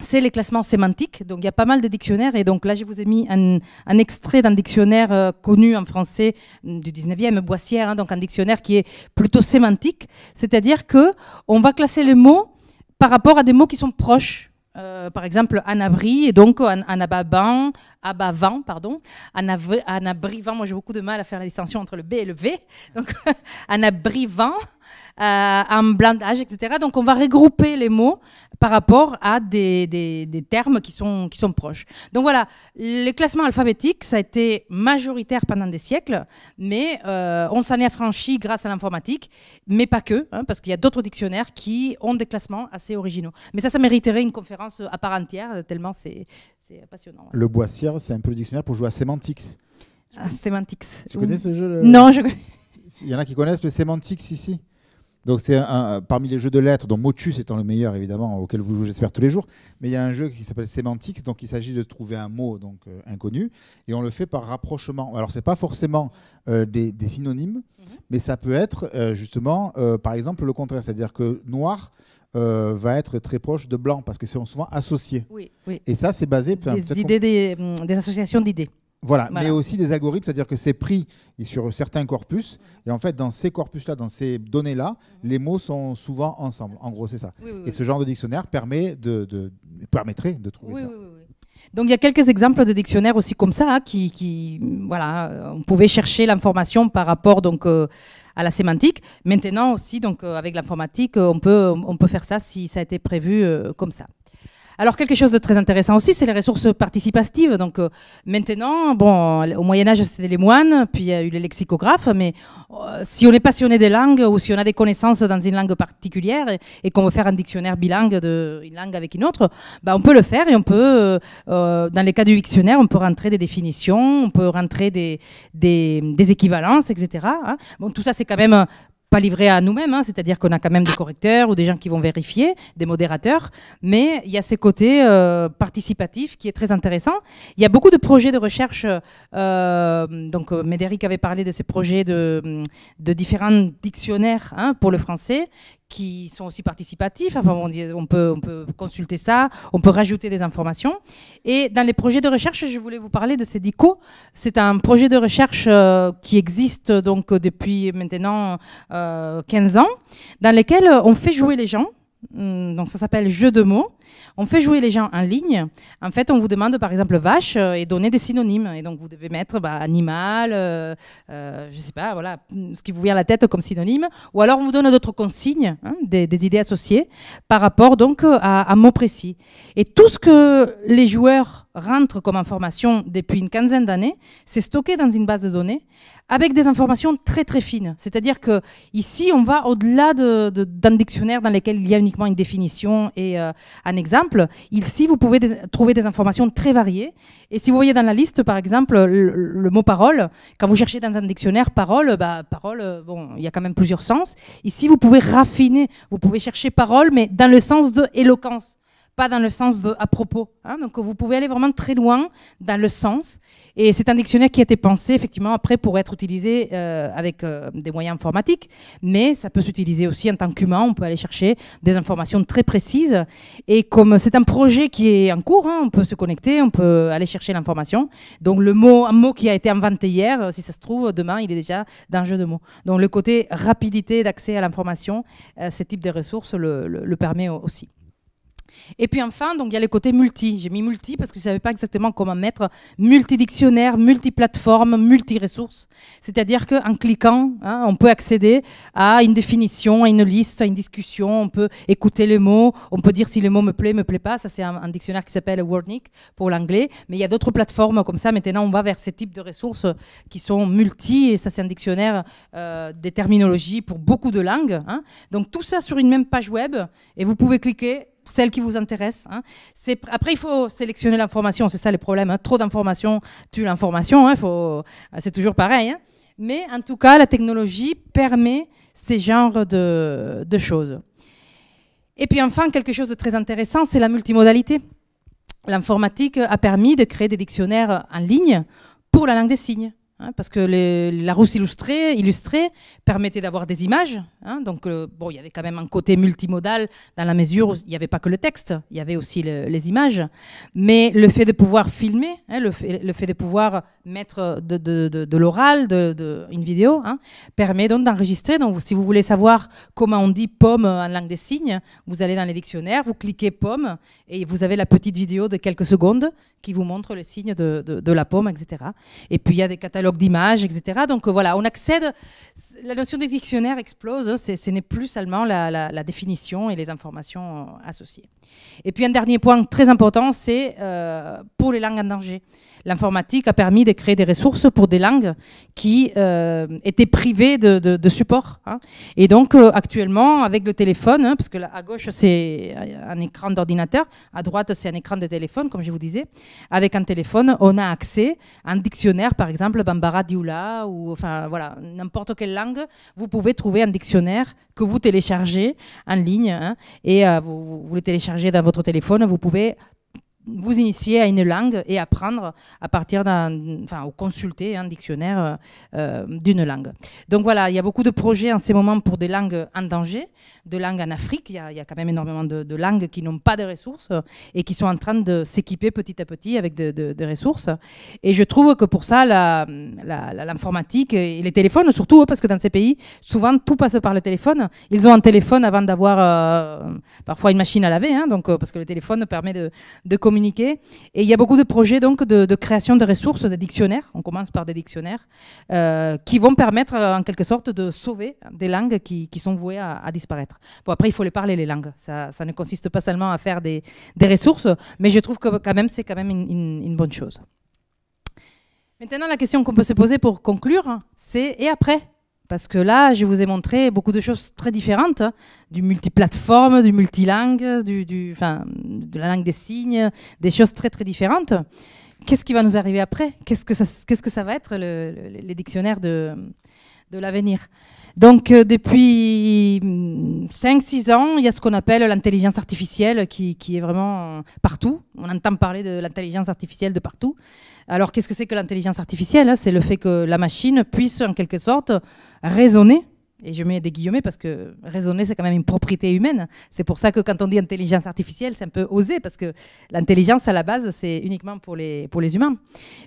c'est les classements sémantiques. Donc il y a pas mal de dictionnaires. Et donc là, je vous ai mis un, extrait d'un dictionnaire euh, connu en français mm, du 19e, Boissière, hein, donc un dictionnaire qui est plutôt sémantique. C'est-à-dire que on va classer les mots par rapport à des mots qui sont proches. Euh, par exemple, abri et donc un anababan, abavant, pardon, un anabrivant, moi j'ai beaucoup de mal à faire la distinction entre le B et le V, donc abrivant » un euh, blindage, etc. Donc on va regrouper les mots par rapport à des, termes qui sont, qui sont proches. Donc voilà, le classement alphabétique, ça a été majoritaire pendant des siècles, mais euh, on s'en est affranchi grâce à l'informatique, mais pas que, hein, parce qu'il y a d'autres dictionnaires qui ont des classements assez originaux. Mais ça, ça mériterait une conférence à part entière, tellement c'est passionnant. Le Boissière, c'est un peu le dictionnaire pour jouer à sémantics À ah, Sémantics. Tu connais ce jeu Non, je connais. Il y en a qui connaissent le sémantics ici donc c'est un, parmi les jeux de lettres, dont Motus étant le meilleur évidemment, auquel vous jouez j'espère tous les jours, mais il y a un jeu qui s'appelle sémantique donc il s'agit de trouver un mot donc euh, inconnu, et on le fait par rapprochement. Alors ce n'est pas forcément euh, des, synonymes, mhm. mais ça peut être euh, justement, par exemple, le contraire, c'est-à-dire que noir, va être très proche de blanc parce que c'est souvent associé. Oui, oui. Et ça, c'est basé des, idées, hum, des, associations d'idées. Voilà, mais aussi des algorithmes, c'est-à-dire que c'est pris sur certains corpus, et en fait, dans ces corpus-là, dans ces données-là, mhm. les mots sont souvent ensemble. En gros, c'est ça. et ce genre de dictionnaire permet de, permettrait de trouver ça. Donc il y a quelques exemples de dictionnaires aussi comme ça, hein, qui, voilà, euh, on pouvait chercher l'information par rapport donc euh, à la sémantique. Maintenant aussi donc euh, avec l'informatique, on peut on peut faire ça si ça a été prévu comme ça. Alors quelque chose de très intéressant aussi, c'est les ressources participatives. Donc euh, maintenant, bon, au Moyen Âge c'était les moines, puis il y a eu les lexicographes, mais euh, si on est passionné des langues ou si on a des connaissances dans une langue particulière et, qu'on veut faire un dictionnaire bilingue d'une langue avec une autre, bah, on peut le faire et on peut, euh, dans les cas du dictionnaire, on peut rentrer des définitions, on peut rentrer des, équivalences, etc. Hein. Bon, tout ça c'est quand même pas à nous-mêmes, hein. c'est-à-dire qu'on a quand même des correcteurs ou des gens qui vont vérifier, des modérateurs, mais il y a ces côtés participatifs euh, participatif qui est très intéressant. Il y a beaucoup de projets de recherche, euh, donc euh, Médéric avait parlé de ces projets de, différents dictionnaires hein, pour le français, qui sont aussi participatifs. Enfin, on, peut, on, peut, consulter ça, on peut rajouter des informations. Et dans les projets de recherche, je voulais vous parler de CEDICO. C'est un projet de recherche euh, qui existe donc depuis maintenant 15 euh, ans, dans lequel on fait jouer les gens Mm, donc ça s'appelle jeu de mots. On fait jouer les gens en ligne. En fait, on vous demande par exemple vache euh, et donner des synonymes. Et donc vous devez mettre bah, animal, je euh, ne euh, je sais pas, voilà, ce qui vous vient à la tête comme synonyme. Ou alors on vous donne d'autres consignes, hein, des, idées associées par rapport donc à, mots précis. Et tout ce que les joueurs rentrent comme information depuis une quinzaine d'années, c'est stocké dans une base de données avec des informations très très fines. C'est-à-dire que ici, on va au-delà d'un dictionnaire dans lequel il y a uniquement une définition et euh, un exemple. Ici, vous pouvez trouver des informations très variées. Et si vous voyez dans la liste, par exemple, le, mot parole, quand vous cherchez dans un dictionnaire parole, bah, parole, euh, bon, il y a quand même plusieurs sens. Ici, vous pouvez raffiner, vous pouvez chercher parole, mais dans le sens de éloquence pas dans le sens de à propos. Hein. Donc vous pouvez aller vraiment très loin dans le sens. Et c'est un dictionnaire qui a été pensé effectivement après pour être utilisé euh, avec euh, des moyens informatiques, mais ça peut s'utiliser aussi en tant qu'humain. On peut aller chercher des informations très précises. Et comme c'est un projet qui est en cours, hein, on peut se connecter, on peut aller chercher l'information. Donc le mot, un mot qui a été inventé hier, euh, si ça se trouve demain, il est déjà d'un jeu de mots. Donc le côté rapidité d'accès à l'information, ce type de ressources le permet aussi. Et puis enfin, donc il y a le côté multi. J'ai mis multi parce que je ne savais pas exactement comment mettre multi-dictionnaire, multi-plateforme, multi-ressources. C'est-à-dire qu'en cliquant, hein, on peut accéder à une définition, à une liste, à une discussion. On peut écouter les mots, on peut dire si le mot me plaît, me plaît pas. Ça, c'est un, dictionnaire qui s'appelle Wordnik pour l'anglais. Mais il y a d'autres plateformes comme ça. Maintenant, on va vers ces types de ressources qui sont multi. Et ça, c'est un dictionnaire euh, des terminologies pour beaucoup de langues. Hein. Donc tout ça sur une même page web. Et vous pouvez cliquer celle qui vous intéresse. Hein. Après, il faut sélectionner l'information, c'est ça le problème. Hein. Trop d'informations tue l'information, hein, euh, c'est toujours pareil. Mais en tout cas, la technologie permet ces genres de choses. Et puis enfin, quelque chose de très intéressant, c'est la multimodalité. L'informatique a permis de créer des dictionnaires en ligne pour la langue des signes. Hein, parce que la Rousse illustrée, permettait d'avoir des images. Hein, donc, euh, bon, il y avait quand même un côté multimodal dans la mesure où il n'y avait pas que le texte, il y avait aussi les images. Mais le fait de pouvoir filmer, hein, le, fait, le, fait, de pouvoir mettre de, de, de l'oral, une vidéo, permet donc d'enregistrer. Donc, si vous voulez savoir comment on dit pomme en langue des signes, vous allez dans les dictionnaires, vous cliquez pomme et vous avez la petite vidéo de quelques secondes qui vous montre les signes de, la pomme, etc. Et puis, il y a des catalogues d'images, etc. Donc euh, voilà, on accède, la notion de dictionnaire explose, hein, ce n'est plus seulement la, la, définition et les informations euh, associées. Et puis un dernier point très important, c'est euh, pour les langues en danger. L'informatique a permis de créer des ressources pour des langues qui euh, étaient privées de, support. Hein. Et donc, euh, actuellement, avec le téléphone, hein, parce que à gauche, c'est un écran d'ordinateur, à droite, c'est un écran de téléphone, comme je vous disais. Avec un téléphone, on a accès à un dictionnaire, par exemple, Bambara Dioula, ou enfin, voilà, n'importe quelle langue, vous pouvez trouver un dictionnaire que vous téléchargez en ligne. Hein. et euh, vous, vous le téléchargez dans votre téléphone, vous pouvez vous initier à une langue et apprendre à partir d'un, enfin, ou consulter un dictionnaire euh, euh, d'une langue. Donc voilà, il y a beaucoup de projets en ces moments pour des langues en danger, de langues en Afrique. Il y a, il y a quand même énormément de, langues qui n'ont pas de ressources et qui sont en train de s'équiper petit à petit avec des de, ressources. Et je trouve que pour ça, l'informatique et les téléphones, surtout hein, parce que dans ces pays, souvent tout passe par le téléphone. Ils ont un téléphone avant d'avoir euh, parfois une machine à laver, hein, donc, parce que le téléphone permet de, de communiquer et il y a beaucoup de projets donc, de, création de ressources, de dictionnaires. On commence par des dictionnaires euh, qui vont permettre euh, en quelque sorte de sauver des langues qui, sont vouées à, disparaître. Bon, après, il faut les parler, les langues. Ça, ne consiste pas seulement à faire des, des, ressources, mais je trouve que quand même, c'est quand même une bonne chose. Maintenant, la question qu'on peut se poser pour conclure, hein, c'est et après parce que là, je vous ai montré beaucoup de choses très différentes, hein. du multiplateforme, du multilingue, du, de la langue des signes, des choses très très différentes. Qu'est-ce qui va nous arriver après Qu'est-ce que ça va être les dictionnaires de, de l'avenir donc euh, depuis 5-6 mm, ans, il y a ce qu'on appelle l'intelligence artificielle qui, qui, est vraiment euh, partout. On entend parler de l'intelligence artificielle de partout. Alors qu'est-ce que c'est que l'intelligence artificielle hein C'est le fait que la machine puisse en quelque sorte raisonner et je mets des guillemets parce que raisonner, c'est quand même une propriété humaine. C'est pour ça que quand on dit intelligence artificielle, c'est un peu osé, parce que l'intelligence, à la base, c'est uniquement pour les, pour les humains.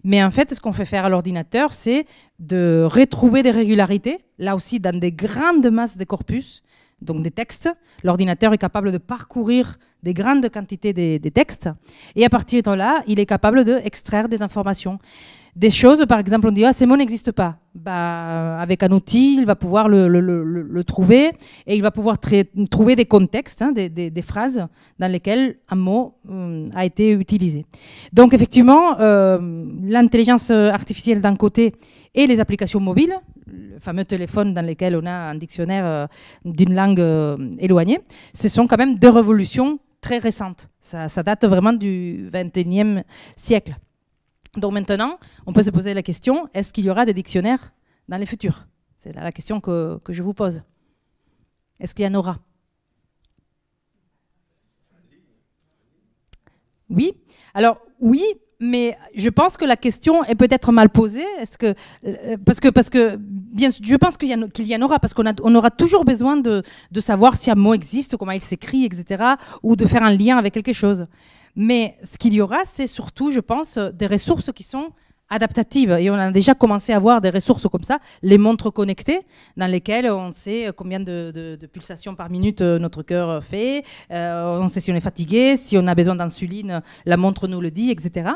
Mais en fait, ce qu'on fait faire à l'ordinateur, c'est de retrouver des régularités, là aussi, dans des grandes masses de corpus, donc des textes. L'ordinateur est capable de parcourir des grandes quantités de textes, et à partir de là, il est capable d'extraire des informations des choses, par exemple, on dit ah, ces mots n'existent pas. Bah, avec un outil, il va pouvoir le, trouver et il va pouvoir trouver des contextes, hein, des, phrases dans lesquelles un mot euh, a été utilisé. Donc effectivement, euh, l'intelligence artificielle d'un côté et les applications mobiles, le fameux téléphone dans lequel on a un dictionnaire euh, d'une langue éloignée, ce sont quand même deux révolutions très récentes. Ça, date vraiment du 21e siècle. Donc maintenant, on peut se poser la question, est-ce qu'il y aura des dictionnaires dans les futurs C'est la question que, je vous pose. Est-ce qu'il y en aura Oui. Alors oui, mais je pense que la question est peut-être mal posée. Est-ce que euh, parce que parce que bien, je pense qu'il y, en, aura parce qu'on aura toujours besoin de, de savoir si un mot existe, comment il s'écrit, etc. ou de faire un lien avec quelque chose. Mais ce qu'il y aura, c'est surtout, je pense, euh, des ressources qui sont adaptatives. Et on a déjà commencé à avoir des ressources comme ça, les montres connectées, dans lesquelles on sait combien de, pulsations par minute euh, notre cœur euh, fait, on sait si on est fatigué, si on a besoin d'insuline, la montre nous le dit, etc.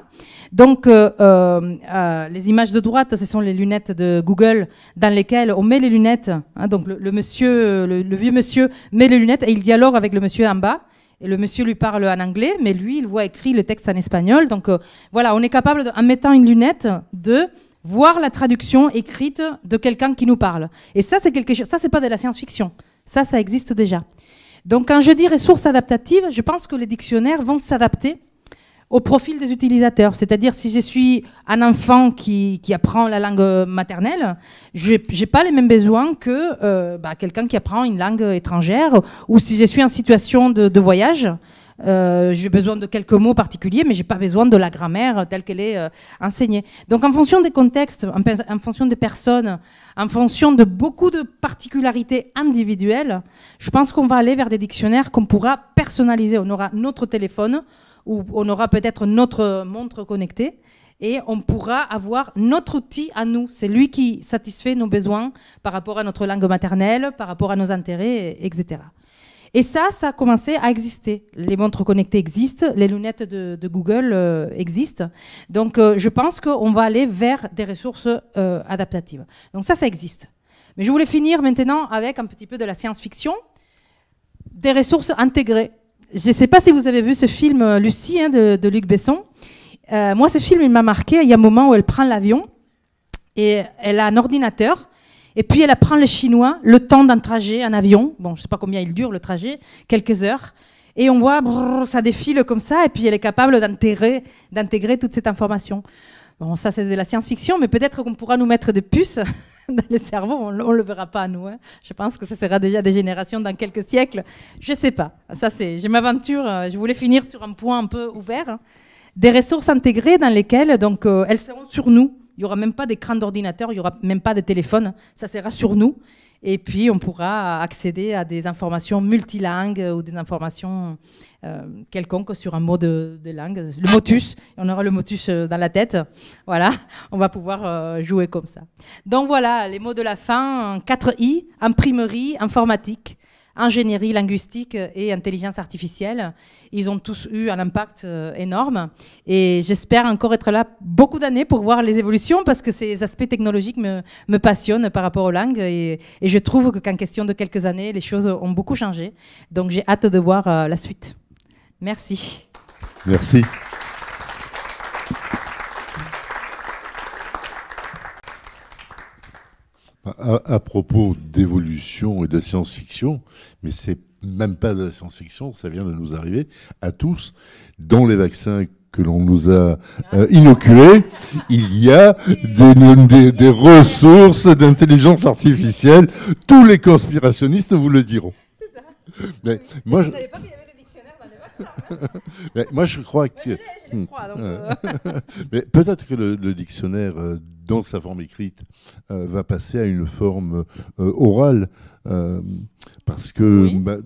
Donc, les images de droite, ce sont les lunettes de Google, dans lesquelles on met les lunettes. Hein, donc, le, monsieur, le vieux monsieur met les lunettes et il dialogue avec le monsieur en bas le monsieur lui parle en anglais, mais lui, il voit écrit le texte en espagnol. Donc euh, voilà, on est capable, en mettant une lunette, de voir la traduction écrite de quelqu'un qui nous parle. Et ça, c'est quelque chose. Ça, c'est pas de la science-fiction. Ça, ça existe déjà. Donc, quand je dis ressources adaptatives, je pense que les dictionnaires vont s'adapter au profil des utilisateurs. C'est-à-dire, si je suis un enfant qui, qui apprend la langue maternelle, je n'ai pas les mêmes besoins que euh, bah, quelqu'un qui apprend une langue étrangère, ou si je suis en situation de, voyage. Euh, j'ai besoin de quelques mots particuliers, mais j'ai pas besoin de la grammaire telle qu'elle est euh, enseignée. Donc, en fonction des contextes, en, en, fonction des personnes, en fonction de beaucoup de particularités individuelles, je pense qu'on va aller vers des dictionnaires qu'on pourra personnaliser. On aura notre téléphone, où on aura peut-être notre montre connectée et on pourra avoir notre outil à nous. C'est lui qui satisfait nos besoins par rapport à notre langue maternelle, par rapport à nos intérêts, etc. Et ça, ça a commencé à exister. Les montres connectées existent, les lunettes de, Google euh, existent. Donc, euh, je pense qu'on va aller vers des ressources euh, adaptatives. Donc, ça, ça existe. Mais je voulais finir maintenant avec un petit peu de la science-fiction, des ressources intégrées. Je ne sais pas si vous avez vu ce film euh, Lucie hein, de, Luc Besson. Euh, moi, ce film, il m'a marqué. Il y a un moment où elle prend l'avion et elle a un ordinateur. Et puis elle apprend le chinois le temps d'un trajet en avion. Bon, je ne sais pas combien il dure le trajet, quelques heures. Et on voit, ça défile comme ça. Et puis elle est capable d'intégrer toute cette information. Bon, ça c'est de la science-fiction, mais peut-être qu'on pourra nous mettre des puces dans le cerveau, on ne le verra pas nous. Hein. Je pense que ça sera déjà des générations dans quelques siècles, je ne sais pas. Ça c'est, je m'aventure, euh, je voulais finir sur un point un peu ouvert, hein. des ressources intégrées dans lesquelles donc, euh, elles seront sur nous, il n'y aura même pas d'écran d'ordinateur, il n'y aura même pas de téléphone. Ça sera sur nous. Et puis, on pourra accéder à des informations multilingues ou des informations euh, quelconques sur un mot de, langue. Le motus, on aura le motus euh, dans la tête. Voilà, on va pouvoir euh, jouer comme ça. Donc voilà, les mots de la fin, 4i, imprimerie, informatique, ingénierie linguistique et intelligence artificielle. Ils ont tous eu un impact euh, énorme et j'espère encore être là beaucoup d'années pour voir les évolutions parce que ces aspects technologiques me, passionnent par rapport aux langues et, et je trouve qu'en question de quelques années, les choses ont beaucoup changé. Donc j'ai hâte de voir euh, la suite. Merci. Merci. À, propos d'évolution et de science-fiction, mais c'est même pas de la science-fiction, ça vient de nous arriver à tous, dans les vaccins que l'on nous a euh, ah. inoculés, il y a des, des, ressources d'intelligence artificielle. Tous les conspirationnistes vous le diront. Mais moi, je... mais moi, je crois que. mais peut-être que le, dictionnaire, euh, dans sa forme écrite, euh, va passer à une forme euh, orale, parce que. Bah,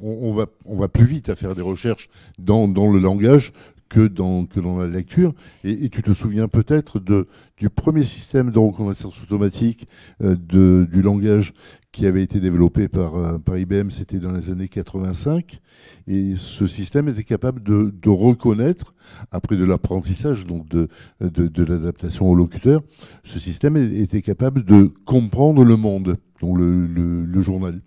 on, va, on va plus vite à faire des recherches dans, dans le langage que dans, que dans la lecture. Et, tu te souviens peut-être du premier système de reconnaissance automatique de, du langage qui avait été développé par, euh, IBM, c'était dans les années 85. Et ce système était capable de, reconnaître, après de l'apprentissage, donc de, de, l'adaptation au locuteur, ce système était capable de comprendre le monde, donc le, le journal.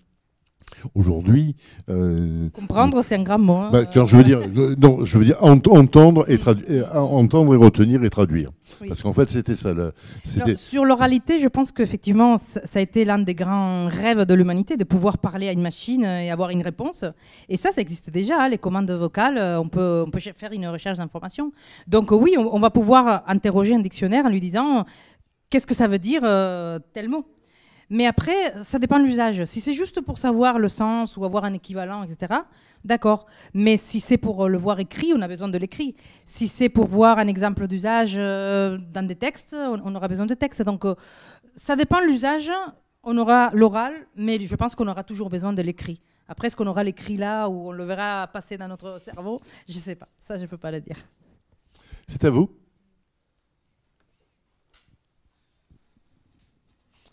Aujourd'hui, euh, comprendre, c'est un grand mot. Hein. Bah, quand je veux dire, euh, non, je veux dire entendre et euh, entendre et retenir et traduire. Parce qu'en fait, c'était ça. sur l'oralité, je pense qu'effectivement, ça a été l'un des grands rêves de l'humanité, de pouvoir parler à une machine et avoir une réponse. Et ça, ça existe déjà. Hein, les commandes vocales, on peut, on peut faire une recherche d'informations. Donc oui, on, va pouvoir interroger un dictionnaire en lui disant qu'est-ce que ça veut dire tel mot mais après, ça dépend de l'usage. Si c'est juste pour savoir le sens ou avoir un équivalent, etc., d'accord. Mais si c'est pour euh, le voir écrit, on a besoin de l'écrit. Si c'est pour voir un exemple d'usage euh, dans des textes, on aura besoin de textes. Donc, euh, ça dépend de l'usage. On aura l'oral, mais je pense qu'on aura toujours besoin de l'écrit. Après, est-ce qu'on aura l'écrit là ou on le verra passer dans notre cerveau Je ne sais pas. Ça, je ne peux pas le dire. C'est à vous.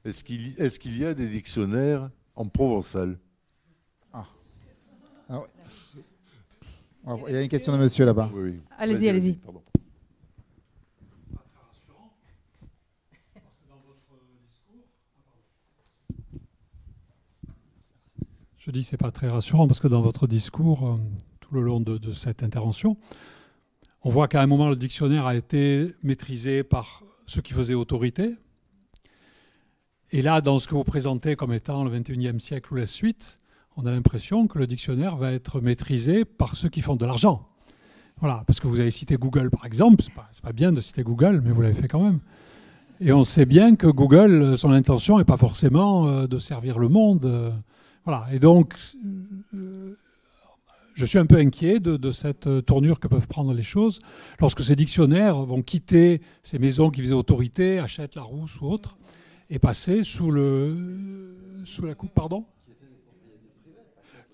Est-ce qu'il y a des dictionnaires en provençal ah. ah, ah il y a une question de monsieur là-bas. Allez-y, allez-y. Je dis n'est pas très rassurant parce que dans votre discours, euh, tout le long de cette intervention, on voit qu'à un moment le dictionnaire a été maîtrisé par ceux qui faisaient autorité, et là, dans ce que vous présentez comme étant le 21e siècle ou la suite, on a l'impression que le dictionnaire va être maîtrisé par ceux qui font de l'argent. Voilà, parce que vous avez cité Google par exemple, c'est pas, pas bien de citer Google, mais vous l'avez fait quand même. Et on sait bien que Google, son intention n'est pas forcément euh, de servir le monde. Euh, voilà, et donc euh, je suis un peu inquiet de, de, cette tournure que peuvent prendre les choses lorsque ces dictionnaires vont quitter ces maisons qui faisaient autorité, achètent la rousse ou autre, est passé sous, le, sous la coupe, pardon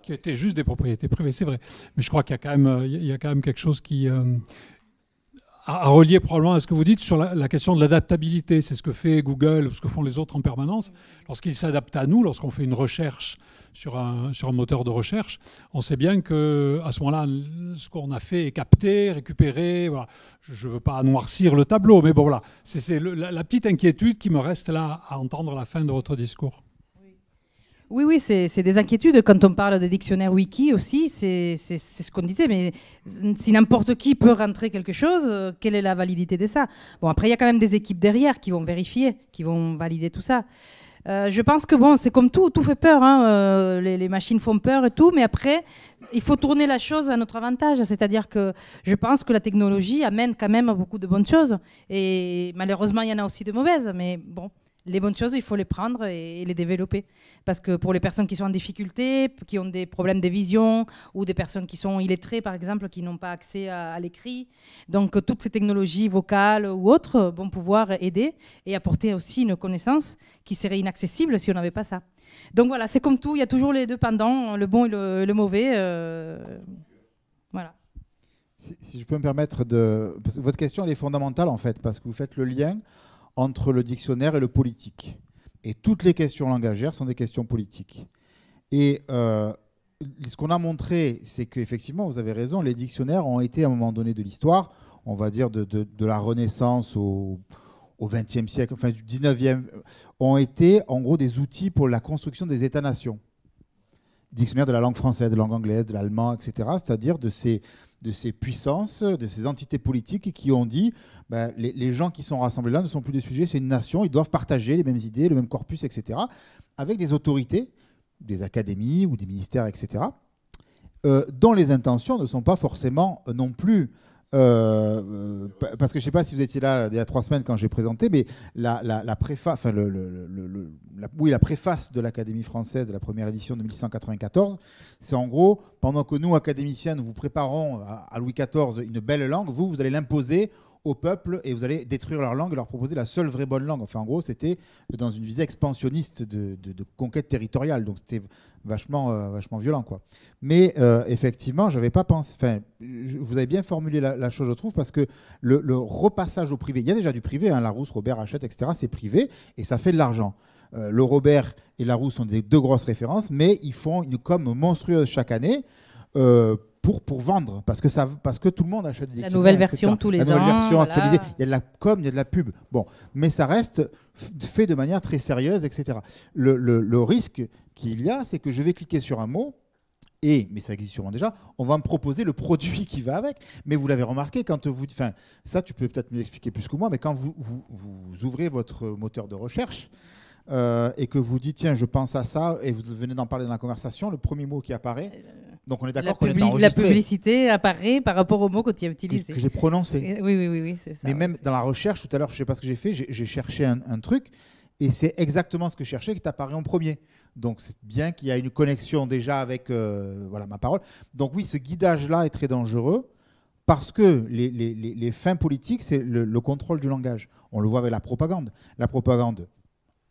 qui étaient juste des propriétés privées, c'est vrai. Mais je crois qu'il y, euh, y, a quand même quelque chose qui, euh, à, relier probablement à ce que vous dites sur la, question de l'adaptabilité. C'est ce que fait Google ce que font les autres en permanence. Lorsqu'ils s'adaptent à nous, lorsqu'on fait une recherche sur un, sur un moteur de recherche, on sait bien que à ce moment-là, ce qu'on a fait est capté, récupéré. Voilà. Je ne veux pas noircir le tableau, mais bon voilà, c'est la, la petite inquiétude qui me reste là à entendre la fin de votre discours. Oui, oui, c'est des inquiétudes. Quand on parle des dictionnaires wiki aussi, c'est ce qu'on disait. Mais si n'importe qui peut rentrer quelque chose, euh, quelle est la validité de ça Bon, après, il y a quand même des équipes derrière qui vont vérifier, qui vont valider tout ça. Euh, je pense que bon, c'est comme tout, tout fait peur. Hein, euh, les, les, machines font peur et tout, mais après, il faut tourner la chose à notre avantage. C'est-à-dire que je pense que la technologie amène quand même beaucoup de bonnes choses. Et malheureusement, il y en a aussi de mauvaises, mais bon les bonnes choses, il faut les prendre et, les développer. Parce que pour les personnes qui sont en difficulté, qui ont des problèmes de vision, ou des personnes qui sont illettrées, par exemple, qui n'ont pas accès à, l'écrit, donc toutes ces technologies vocales ou autres vont pouvoir aider et apporter aussi une connaissance qui serait inaccessible si on n'avait pas ça. Donc voilà, c'est comme tout, il y a toujours les deux pendants, hein, le bon et le, mauvais. Euh, voilà. Si, je peux me permettre de... votre question, elle est fondamentale, en fait, parce que vous faites le lien entre le dictionnaire et le politique. Et toutes les questions langagères sont des questions politiques. Et euh, ce qu'on a montré, c'est qu'effectivement, vous avez raison, les dictionnaires ont été à un moment donné de l'histoire, on va dire de, la Renaissance au, au XXe siècle, enfin du XIXe, ont été en gros des outils pour la construction des États-nations. Dictionnaire de la langue française, de la langue anglaise, de l'allemand, etc. C'est-à-dire de ces, de ces puissances, de ces entités politiques qui ont dit bah, les, gens qui sont rassemblés là ne sont plus des sujets, c'est une nation, ils doivent partager les mêmes idées, le même corpus, etc., avec des autorités, des académies ou des ministères, etc., euh, dont les intentions ne sont pas forcément euh, non plus euh, euh, parce que je ne sais pas si vous étiez là euh, il y a trois semaines quand j'ai présenté, mais la, préface, enfin le, la, la préface de l'Académie française de la première édition de 1694, c'est en gros, pendant que nous, académiciens, nous vous préparons à Louis XIV une belle langue, vous, vous allez l'imposer au peuple et vous allez détruire leur langue et leur proposer la seule vraie bonne langue. Enfin, en gros, c'était dans une visée expansionniste de, de, conquête territoriale. Donc, c'était vachement, euh, vachement violent. Quoi. Mais euh, effectivement, j'avais pas pensé. Enfin, vous avez bien formulé la, chose, je trouve, parce que le, repassage au privé, il y a déjà du privé, la hein, Larousse, Robert, Hachette, etc. C'est privé et ça fait de l'argent. Euh, le Robert et Larousse sont des deux grosses références, mais ils font une com monstrueuse chaque année pour, vendre, parce que, ça, parce que tout le monde achète des La nouvelle version tous les ans. La version actualisée, il y a de la com, il y a de la pub. Bon, mais ça reste fait de manière très sérieuse, etc. Le, risque qu'il y a, c'est que je vais cliquer sur un mot et, mais ça existe sûrement déjà, on va me proposer le produit qui va avec. Mais vous l'avez remarqué, quand vous. Enfin, ça, tu peux peut-être me l'expliquer plus que moi, mais quand vous, ouvrez votre moteur de recherche, euh, et que vous dites tiens je pense à ça et vous venez d'en parler dans la conversation, le premier mot qui apparaît, euh, donc on est d'accord qu'on La publicité apparaît par rapport aux mots que tu as Que, j'ai prononcé. Oui, oui, oui, oui c'est ça. Mais même dans la recherche, tout à l'heure, je ne sais pas ce que j'ai fait, j'ai, cherché un, truc et c'est exactement ce que je cherchais qui t'apparaît en premier. Donc c'est bien qu'il y a une connexion déjà avec euh, voilà, ma parole. Donc oui, ce guidage-là est très dangereux parce que les, fins politiques, c'est le, le contrôle du langage. On le voit avec la propagande. La propagande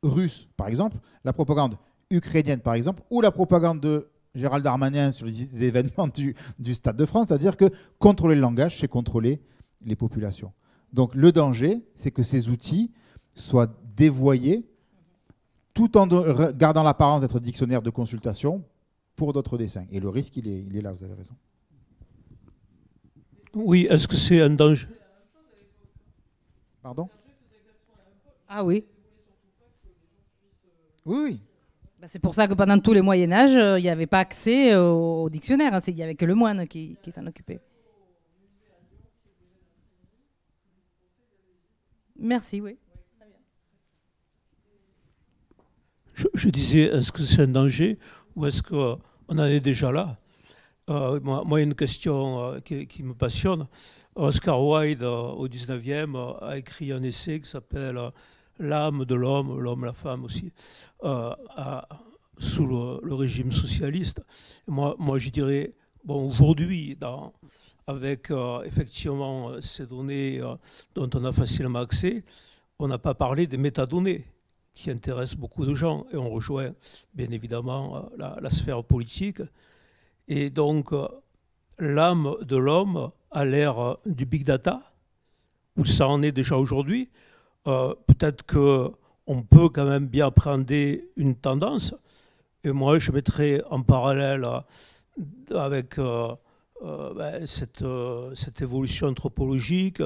russe, par exemple, la propagande ukrainienne, par exemple, ou la propagande de Gérald Darmanin sur les événements du, Stade de France, c'est-à-dire que contrôler le langage, c'est contrôler les populations. Donc le danger, c'est que ces outils soient dévoyés tout en gardant l'apparence d'être dictionnaire de consultation pour d'autres dessins. Et le risque, il est, il est là, vous avez raison. Oui, est-ce que c'est un danger Pardon Ah oui. Oui, oui. Bah, c'est pour ça que pendant tous les Moyen Âge, euh, il n'y avait pas accès euh, au, dictionnaire. Hein. Il n'y avait que le moine qui, s'en occupait. Merci, oui. Je, disais, est-ce que c'est un danger ou est-ce qu'on en est déjà là euh, moi, une question qui, me passionne. Oscar Wilde, au 19e, a écrit un essai qui s'appelle l'âme de l'homme, l'homme, la femme aussi, euh, sous le, régime socialiste. Moi, moi, je dirais, bon, aujourd'hui, avec euh, effectivement ces données euh, dont on a facilement accès, on n'a pas parlé des métadonnées qui intéressent beaucoup de gens et on rejoint bien évidemment la, la sphère politique. Et donc, l'âme de l'homme à l'ère du big data, où ça en est déjà aujourd'hui, euh, peut-être que on peut quand même bien appréhender une tendance. Et moi, je mettrais en parallèle avec euh, euh, ben, cette, cette, évolution anthropologique,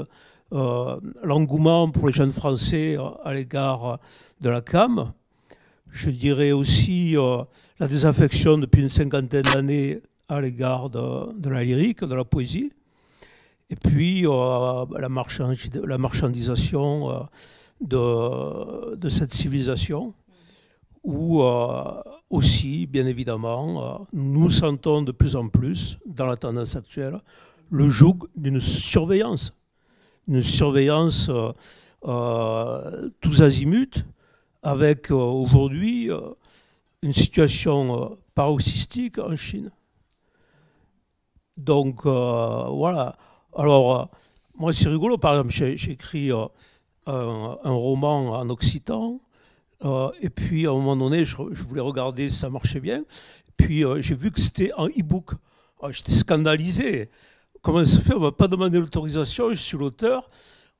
l'engouement pour les jeunes Français à l'égard de la CAM. Je dirais aussi la désaffection depuis une cinquantaine d'années à l'égard de la lyrique, de la poésie. Et puis euh, la, la, marchandisation euh, de, cette civilisation, où euh, aussi, bien évidemment, nous sentons de plus en plus, dans la tendance actuelle, le joug d'une surveillance, une surveillance tous azimuts, avec aujourd'hui une situation paroxystique en Chine. Donc voilà alors, euh, moi, c'est rigolo. Par exemple, j'ai, écrit euh, un, roman en occitan. Euh, et puis, à un moment donné, je, voulais regarder si ça marchait bien. Puis, j'ai vu que c'était en e-book. Ah, j'étais scandalisé. Comment ça se fait On ne m'a pas demandé l'autorisation. Je suis l'auteur.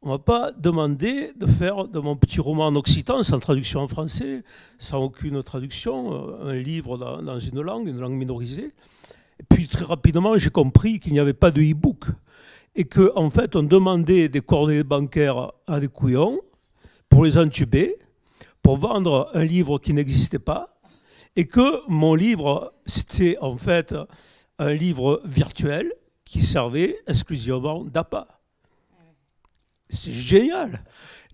On ne m'a pas demandé de faire de mon petit roman en occitan, sans traduction en français, sans aucune traduction, un livre dans, une langue, une langue minorisée. Et puis, très rapidement, j'ai compris qu'il n'y avait pas de e-book et qu'en en fait, on demandait des coordonnées bancaires à des couillons pour les entuber, pour vendre un livre qui n'existait pas, et que mon livre, c'était en fait un livre virtuel qui servait exclusivement d'appât. C'est génial.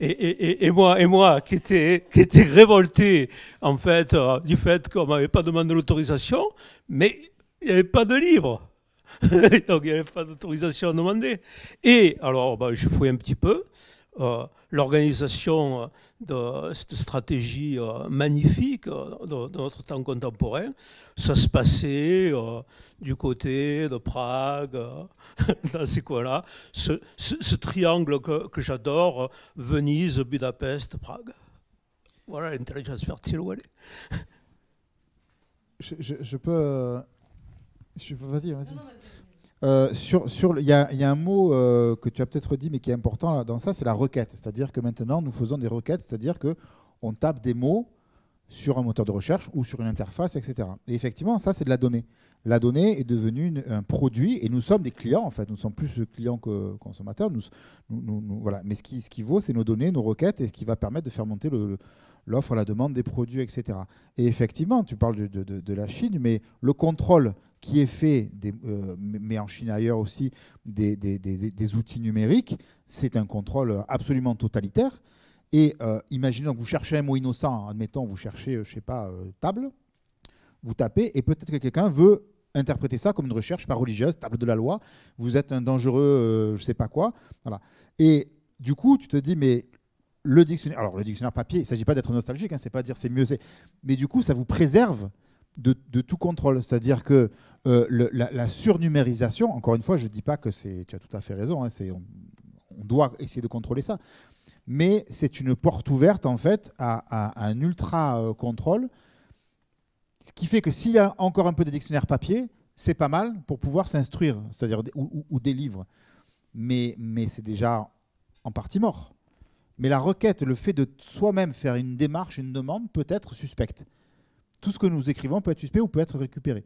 Et, moi, et moi qui étais qui révolté en fait euh, du fait qu'on m'avait pas demandé l'autorisation, mais il n'y avait pas de livre. Donc, il n'y avait pas d'autorisation à demander. Et alors, je oh, bah, j'ai fouillé un petit peu. Euh, l'organisation de cette stratégie euh, magnifique euh, de, notre temps contemporain, ça se passait du côté de Prague, dans ces coins-là, ce, triangle que, j'adore, Venise, Budapest, Prague. Voilà l'intelligence fertile où elle est. Je, peux... Je peux vas-y, vas-y. Euh, sur, il y, a un mot euh, que tu as peut-être dit, mais qui est important dans ça, c'est la requête. C'est-à-dire que maintenant, nous faisons des requêtes, c'est-à-dire que on tape des mots sur un moteur de recherche ou sur une interface, etc. Et effectivement, ça, c'est de la donnée. La donnée est devenue un produit et nous sommes des clients, en fait. Nous sommes plus clients que consommateurs. Nous, voilà. Mais ce qui, ce qui vaut, c'est nos données, nos requêtes et ce qui va permettre de faire monter le l'offre, la demande des produits, etc. Et effectivement, tu parles de, de, de la Chine, mais le contrôle qui est fait, des, euh, mais en Chine ailleurs aussi, des, des, des outils numériques, c'est un contrôle absolument totalitaire. Et euh, imaginons que vous cherchez un mot innocent, admettons, vous cherchez, euh, je sais pas, table, vous tapez, et peut-être que quelqu'un veut interpréter ça comme une recherche pas religieuse, table de la loi, vous êtes un dangereux, je sais pas quoi. Voilà. Et du coup, tu te dis, mais le dictionnaire, alors le dictionnaire papier, il ne s'agit pas d'être nostalgique, hein, c'est pas dire c'est mieux, mais du coup ça vous préserve de, tout contrôle, c'est-à-dire que euh, la, surnumérisation, encore une fois, je ne dis pas que c'est, tu as tout à fait raison, hein, on, doit essayer de contrôler ça, mais c'est une porte ouverte en fait à, un ultra euh, contrôle, ce qui fait que s'il y a encore un peu de dictionnaire papier, c'est pas mal pour pouvoir s'instruire, c'est-à-dire ou, ou, des livres, mais c'est déjà en partie mort. Mais la requête, le fait de soi-même faire une démarche, une demande, peut être suspecte. Tout ce que nous écrivons peut être suspect ou peut être récupéré.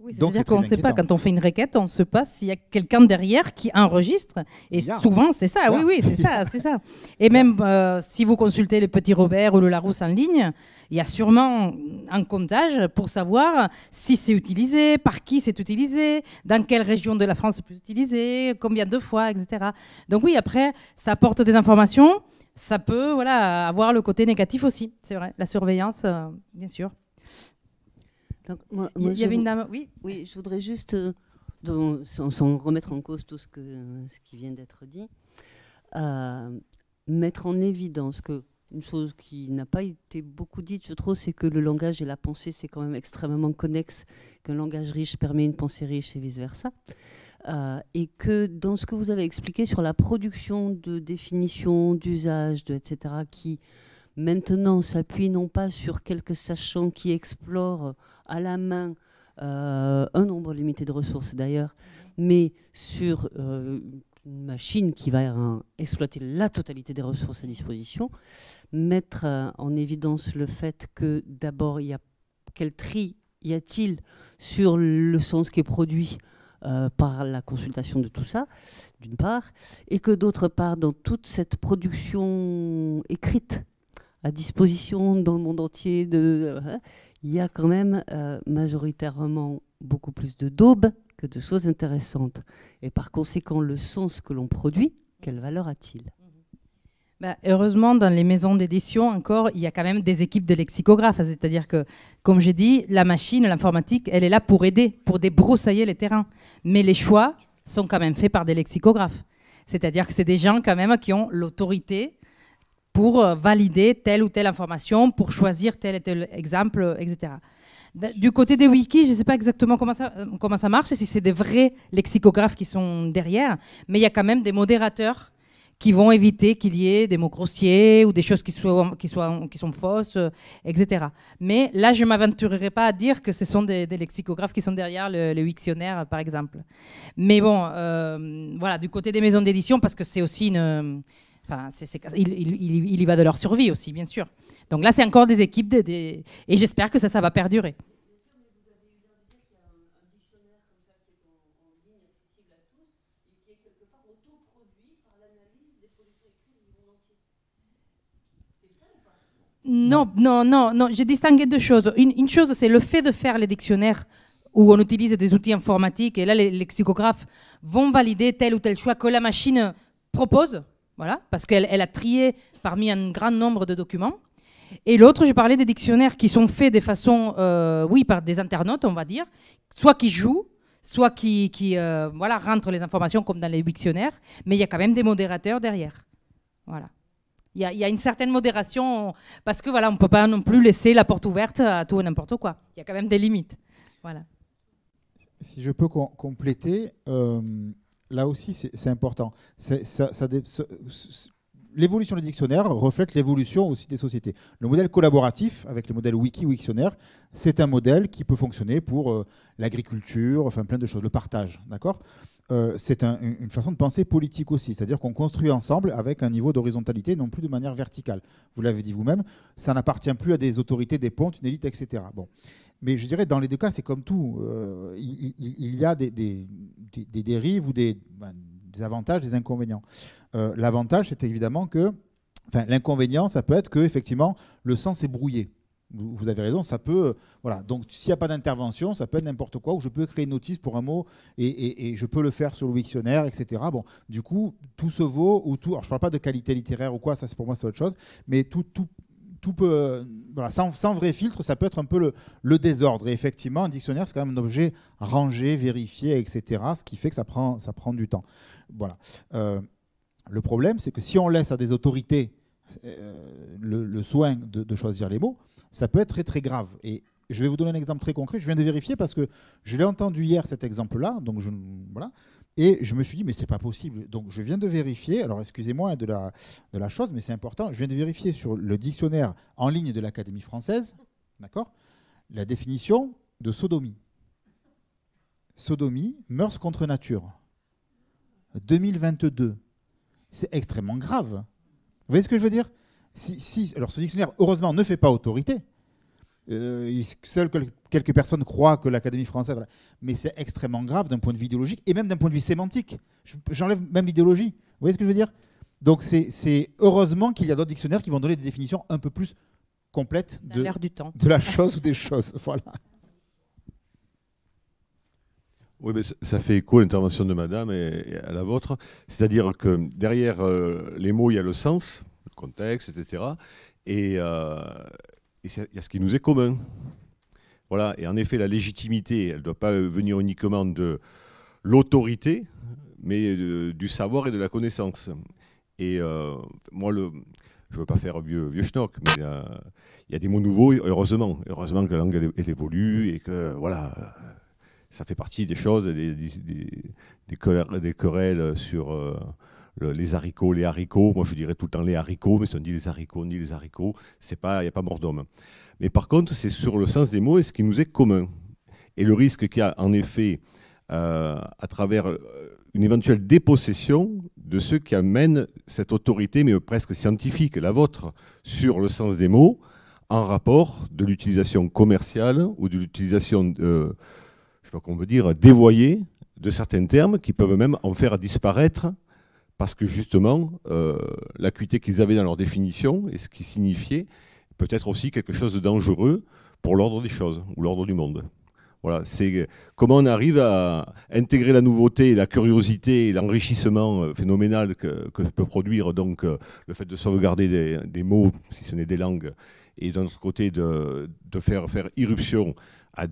Oui, c'est-à-dire qu'on ne sait pas, quand on fait une requête, on ne sait pas s'il y a quelqu'un derrière qui enregistre. Et souvent, c'est ça, oui, oui, c'est ça, c'est ça. Et même euh, si vous consultez le Petit Robert ou le Larousse en ligne, il y a sûrement un comptage pour savoir si c'est utilisé, par qui c'est utilisé, dans quelle région de la France c'est plus utilisé, combien de fois, etc. Donc oui, après, ça apporte des informations, ça peut voilà, avoir le côté négatif aussi, c'est vrai, la surveillance, euh, bien sûr il y avait une dame, oui. Oui, je voudrais juste, euh, sans, remettre en cause tout ce, que, ce qui vient d'être dit, euh, mettre en évidence que une chose qui n'a pas été beaucoup dite, je trouve, c'est que le langage et la pensée, c'est quand même extrêmement connexe, qu'un langage riche permet une pensée riche et vice-versa. Euh, et que dans ce que vous avez expliqué sur la production de définitions, d'usages, de, etc., qui maintenant s'appuie non pas sur quelques sachants qui explorent à la main euh, un nombre limité de ressources d'ailleurs, mais sur euh, une machine qui va exploiter la totalité des ressources à disposition, mettre euh, en évidence le fait que d'abord, il a quel tri y a-t-il sur le sens qui est produit par la consultation de tout ça, d'une part, et que d'autre part, dans toute cette production écrite à disposition dans le monde entier. De, hein, il y a quand même euh, majoritairement beaucoup plus de daubes que de choses intéressantes. Et par conséquent, le sens que l'on produit, quelle valeur a-t-il bah, heureusement, dans les maisons d'édition, encore, il y a quand même des équipes de lexicographes. C'est-à-dire que, comme j'ai dit, la machine, l'informatique, elle est là pour aider, pour débroussailler les terrains. Mais les choix sont quand même faits par des lexicographes. C'est-à-dire que c'est des gens quand même qui ont l'autorité pour euh, valider telle ou telle information, pour choisir tel et tel exemple, euh, etc. Du côté des wikis, je ne sais pas exactement comment ça, euh, comment ça marche, si c'est des vrais lexicographes qui sont derrière, mais il y a quand même des modérateurs qui vont éviter qu'il y ait des mots grossiers ou des choses qui, soient, qui, soient, qui sont fausses, etc. Mais là, je ne m'aventurerai pas à dire que ce sont des, lexicographes qui sont derrière le, le, par exemple. Mais bon, voilà, du côté des maisons d'édition, parce que c'est aussi une Enfin, il, y va de leur survie aussi, bien sûr. Donc là, c'est encore des équipes, et j'espère que ça, ça va perdurer. Non, non, non, non. J'ai distingué deux choses. Une, une chose, c'est le fait de faire les dictionnaires où on utilise des outils informatiques et là, les lexicographes vont valider tel ou tel choix que la machine propose voilà, parce qu'elle a trié parmi un grand nombre de documents. Et l'autre, j'ai parlé des dictionnaires qui sont faits de façon, euh, oui, par des internautes, on va dire, soit qui jouent, soit qui, euh, voilà, rentrent les informations comme dans les dictionnaires, mais il y a quand même des modérateurs derrière. Voilà. Il y, a une certaine modération, parce que voilà, on ne peut pas non plus laisser la porte ouverte à tout et n'importe quoi. Il y a quand même des limites. Voilà. Si je peux compléter, euh, là aussi, c'est important. L'évolution des dictionnaires reflète l'évolution aussi des sociétés. Le modèle collaboratif, avec le modèle wiki wiktionnaire, c'est un modèle qui peut fonctionner pour euh, l'agriculture, enfin plein de choses, le partage, d'accord euh, c'est une façon de penser politique aussi, c'est-à-dire qu'on construit ensemble avec un niveau d'horizontalité, non plus de manière verticale. Vous l'avez dit vous-même, ça n'appartient plus à des autorités, des pontes, une élite, etc. Bon. Mais je dirais, dans les deux cas, c'est comme tout. Euh, il, y a des, dérives ou ben, des, avantages, des inconvénients. Euh, l'avantage, c'est évidemment que. Enfin, l'inconvénient, ça peut être que, effectivement, le sens est brouillé. Vous, avez raison, ça peut. Euh, voilà. Donc, s'il n'y a pas d'intervention, ça peut être n'importe quoi, où je peux créer une notice pour un mot et, et, je peux le faire sur le dictionnaire, etc. Bon, du coup, tout se vaut, ou tout. Alors, je ne parle pas de qualité littéraire ou quoi, ça, c'est pour moi, c'est autre chose, mais tout, tout, tout peut, euh, voilà, sans, sans, vrai filtre, ça peut être un peu le, le désordre. Et effectivement, un dictionnaire, c'est quand même un objet rangé, vérifié, etc. Ce qui fait que ça prend, ça prend du temps. Voilà. Euh, le problème, c'est que si on laisse à des autorités euh, le, soin de, choisir les mots, ça peut être très très grave. Et je vais vous donner un exemple très concret. Je viens de vérifier parce que je l'ai entendu hier cet exemple-là. Donc je, voilà. Et je me suis dit, mais c'est pas possible. Donc je viens de vérifier, alors excusez-moi hein, de la, de la chose, mais c'est important, je viens de vérifier sur le dictionnaire en ligne de l'Académie française, d'accord, la définition de sodomie. Sodomie, mœurs contre nature. 2022. C'est extrêmement grave. Vous voyez ce que je veux dire si, si, Alors ce dictionnaire, heureusement, ne fait pas autorité, euh, seules quelques personnes croient que l'Académie française. Mais c'est extrêmement grave d'un point de vue idéologique et même d'un point de vue sémantique. J'enlève même l'idéologie. Vous voyez ce que je veux dire Donc c'est heureusement qu'il y a d'autres dictionnaires qui vont donner des définitions un peu plus complètes de, de la chose ou des choses. Voilà. Oui, mais ça fait écho à l'intervention de madame et à la vôtre. C'est-à-dire que derrière euh, les mots, il y a le sens, le contexte, etc. Et, il y a ce qui nous est commun. Voilà, et en effet, la légitimité, elle ne doit pas venir uniquement de l'autorité, mais du savoir et de la connaissance. Et euh, moi, le, je ne veux pas faire vieux, vieux schnock, mais euh, il y a des mots nouveaux, heureusement. Heureusement que la langue, elle, évolue et que, voilà, ça fait partie des choses, des, des, des, querelles sur... Euh, les haricots, les haricots. Moi, je dirais tout le temps les haricots, mais si on dit les haricots, on dit les haricots. Il n'y a pas mort d'homme. Mais par contre, c'est sur le sens des mots et ce qui nous est commun. Et le risque qu'il y a, en effet, euh, à travers euh, une éventuelle dépossession de ceux qui amènent cette autorité, mais presque scientifique, la vôtre, sur le sens des mots, en rapport de l'utilisation commerciale ou de l'utilisation, euh, je sais pas comment veut dire, dévoyée de certains termes qui peuvent même en faire disparaître parce que justement, euh, l'acuité qu'ils avaient dans leur définition et ce qui signifiait peut être aussi quelque chose de dangereux pour l'ordre des choses ou l'ordre du monde. Voilà, c'est comment on arrive à intégrer la nouveauté, la curiosité et l'enrichissement euh, phénoménal que, peut produire donc euh, le fait de sauvegarder des, mots, si ce n'est des langues, et d'un autre côté de, de, faire faire irruption à,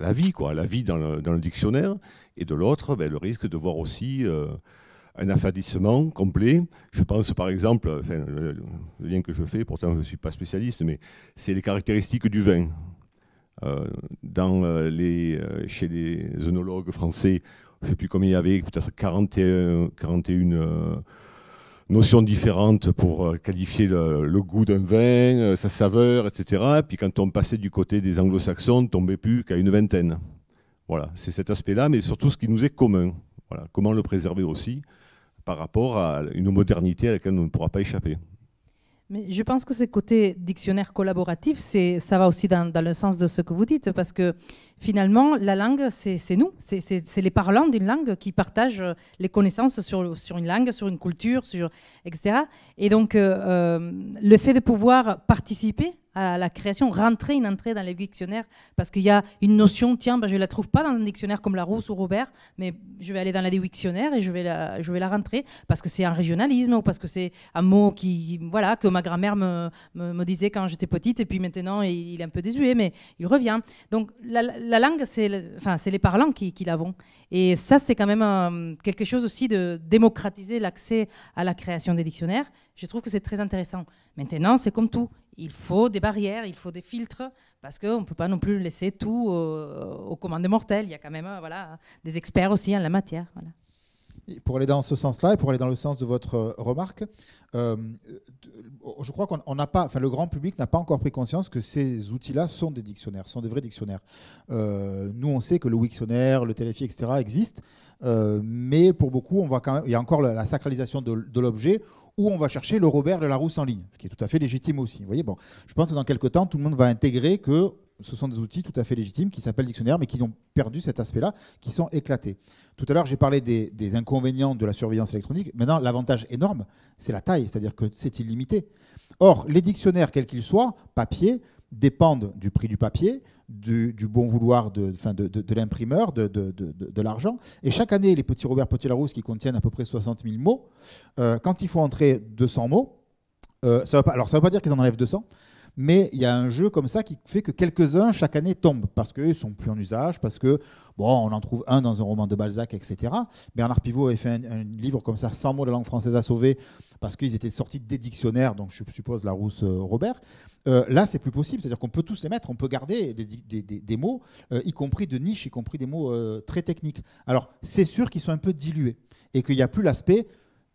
la vie, quoi, la vie dans le, dictionnaire, et de l'autre, ben, le risque de voir aussi euh, un affadissement complet. Je pense par exemple, le, lien que je fais, pourtant je ne suis pas spécialiste, mais c'est les caractéristiques du vin. Euh, dans euh, les, chez les œnologues français, je ne sais plus combien il y avait, peut-être 41, 41 notions différentes pour euh, qualifier le, goût d'un vin, euh, sa saveur, etc. Puis quand on passait du côté des anglo-saxons, on ne tombait plus qu'à une vingtaine. Voilà, c'est cet aspect-là, mais surtout ce qui nous est commun. Voilà, comment le préserver aussi par rapport à une modernité à laquelle on ne pourra pas échapper. Mais je pense que ce côté dictionnaire collaboratif, ça va aussi dans, le sens de ce que vous dites, parce que finalement, la langue, c'est nous, c'est les parlants d'une langue qui partagent euh, les connaissances sur, une langue, sur une culture, sur, etc. Et donc, euh, euh, le fait de pouvoir participer à la création, rentrer une entrée dans les dictionnaires, parce qu'il y a une notion, tiens, ben, je ne la trouve pas dans un dictionnaire comme la Larousse ou Robert, mais je vais aller dans la dictionnaire et je vais la, je vais la rentrer, parce que c'est un régionalisme, ou parce que c'est un mot qui, voilà, que ma grand-mère me, me, disait quand j'étais petite, et puis maintenant il, est un peu désuet, mais il revient. Donc la, langue, c'est les parlants qui, qui l'avons. Et ça, c'est quand même euh, quelque chose aussi de démocratiser l'accès à la création des dictionnaires. Je trouve que c'est très intéressant. Maintenant, c'est comme tout il faut des barrières, il faut des filtres, parce qu'on ne peut pas non plus laisser tout aux, commandes mortelles. Il y a quand même euh, voilà, des experts aussi en la matière. pour aller dans ce sens-là et pour aller dans le sens de votre euh, remarque, euh, je crois qu'on n'a pas, enfin le grand public n'a pas encore pris conscience que ces outils-là sont des dictionnaires, sont des vrais dictionnaires. nous, on sait que le Wiktionnaire, le Téléfi, etc. existent, mais pour beaucoup, on voit quand il y a encore la, sacralisation de l'objet où on va chercher le Robert de Larousse en ligne, qui est tout à fait légitime aussi. Vous voyez, bon, je pense que dans quelques temps, tout le monde va intégrer que ce sont des outils tout à fait légitimes qui s'appellent dictionnaires, mais qui ont perdu cet aspect-là, qui sont éclatés. Tout à l'heure, j'ai parlé des, des, inconvénients de la surveillance électronique. Maintenant, l'avantage énorme, c'est la taille, c'est-à-dire que c'est illimité. Or, les dictionnaires, quels qu'ils soient, papier, dépendent du prix du papier, du, bon vouloir de, de, l'imprimeur, de, l'argent. Et chaque année, les petits Robert Petit-Larousse, qui contiennent à peu près 60 000 mots, euh, quand il faut entrer 200 mots, euh, ça alors ça ne veut pas dire qu'ils en enlèvent 200, mais il y a un jeu comme ça qui fait que quelques-uns chaque année tombent parce qu'ils sont plus en usage, parce que bon, on en trouve un dans un roman de Balzac, etc. Bernard Pivot avait fait un, livre comme ça, 100 mots de langue française à sauver, parce qu'ils étaient sortis des dictionnaires, donc je suppose larousse euh, Robert. Euh, là, c'est plus possible, c'est-à-dire qu'on peut tous les mettre, on peut garder des, mots, euh, y compris de niche, y compris des mots très techniques. Alors, c'est sûr qu'ils sont un peu dilués et qu'il n'y a plus l'aspect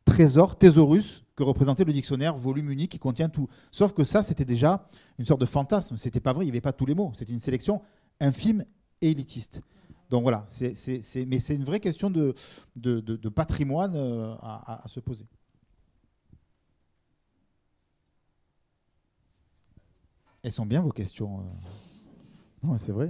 trésor, thésaurus, représenter représentait le dictionnaire, volume unique qui contient tout. Sauf que ça, c'était déjà une sorte de fantasme. C'était pas vrai, il n'y avait pas tous les mots. c'est une sélection infime et élitiste. Donc voilà, c'est, c'est, c'est, mais c'est une vraie question de, de, de, patrimoine euh, à, à, se poser. Elles sont bien vos questions. Euh. Non, c'est vrai.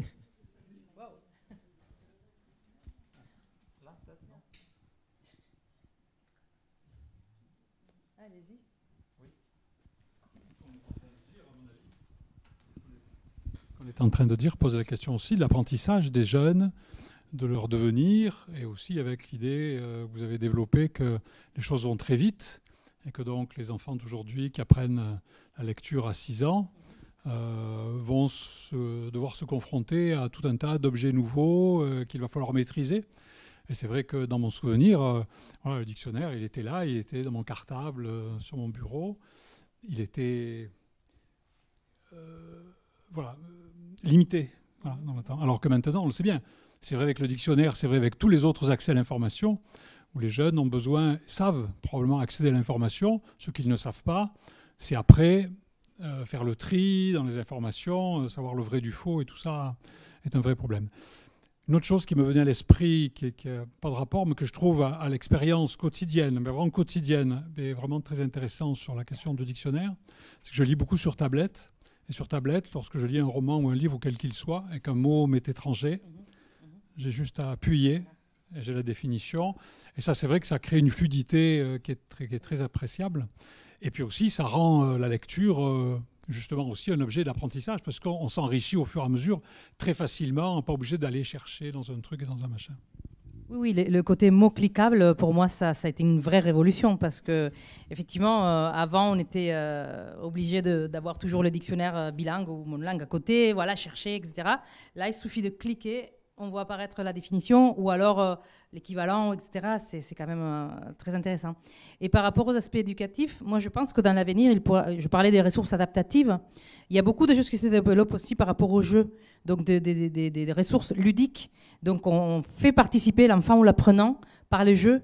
On est en train de dire poser la question aussi de l'apprentissage des jeunes, de leur devenir, et aussi avec l'idée euh, que vous avez développée que les choses vont très vite, et que donc les enfants d'aujourd'hui qui apprennent euh, la lecture à 6 ans euh, vont devoir se confronter à tout un tas d'objets nouveaux qu'il va falloir maîtriser. Et c'est vrai que dans mon souvenir, le dictionnaire, il était là, il était dans mon cartable, sur mon bureau, il était... voilà, limité Alors que maintenant, on le sait bien, c'est vrai avec le dictionnaire, c'est vrai avec tous les autres accès à l'information, où les jeunes ont besoin, savent probablement accéder à l'information. Ce qu'ils ne savent pas, c'est après euh, faire le tri dans les informations, euh, savoir le vrai du faux, et tout ça est un vrai problème. Une autre chose qui me venait à l'esprit, qui n'a pas de rapport, mais que je trouve à, l'expérience quotidienne, mais vraiment quotidienne, mais vraiment très intéressant sur la question du dictionnaire, c'est que je lis beaucoup sur tablette. Et sur tablette, lorsque je lis un roman ou un livre, ou quel qu'il soit, et qu'un mot m'est étranger, mhm. Mhm. j'ai juste à appuyer et j'ai la définition. Et ça, c'est vrai que ça crée une fluidité euh, qui est, très, très appréciable. Et puis aussi, ça rend euh, la lecture euh, justement aussi un objet d'apprentissage parce qu'on s'enrichit au fur et à mesure très facilement, pas obligé d'aller chercher dans un truc et dans un machin. Oui, le, côté mot cliquable, pour moi, ça, a été une vraie révolution parce que, effectivement, euh, avant, on était euh, obligé d'avoir toujours le dictionnaire euh, bilingue ou monolingue à côté, voilà, chercher, etc. Là, il suffit de cliquer on voit apparaître la définition ou alors euh, l'équivalent, etc. C'est quand même euh, très intéressant. Et par rapport aux aspects éducatifs, moi je pense que dans l'avenir, je parlais des ressources adaptatives, il y a beaucoup de choses qui se développent aussi par rapport au jeux, donc des, ressources ludiques. Donc on fait participer l'enfant ou l'apprenant par les jeux.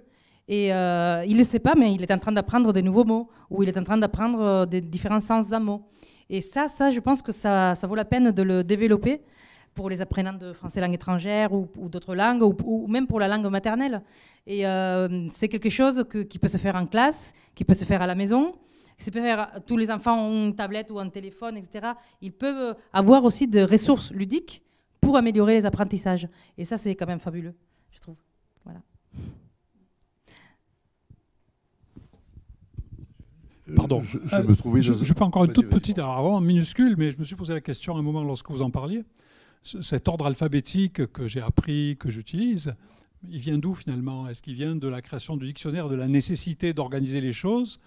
Et euh, il ne sait pas, mais il est en train d'apprendre des nouveaux mots, ou il est en train d'apprendre des différents sens d'un mot. Et ça, ça, je pense que ça vaut la peine de le développer pour les apprenants de français langue étrangère ou, d'autres langues, ou, même pour la langue maternelle. Et euh, c'est quelque chose qui peut se faire en classe, qui peut se faire à la maison. faire, tous les enfants ont une tablette ou un téléphone, etc. Ils peuvent avoir aussi des ressources ludiques pour améliorer les apprentissages. Et ça, c'est quand même fabuleux, je trouve. Voilà. Euh, Pardon, je, me trouvais euh, je, suis peux encore une toute petite, alors vraiment minuscule, mais je me suis posé la question à un moment lorsque vous en parliez cet ordre alphabétique que j'ai appris, que j'utilise, il vient d'où finalement Est-ce qu'il vient de la création du dictionnaire, de la nécessité d'organiser les choses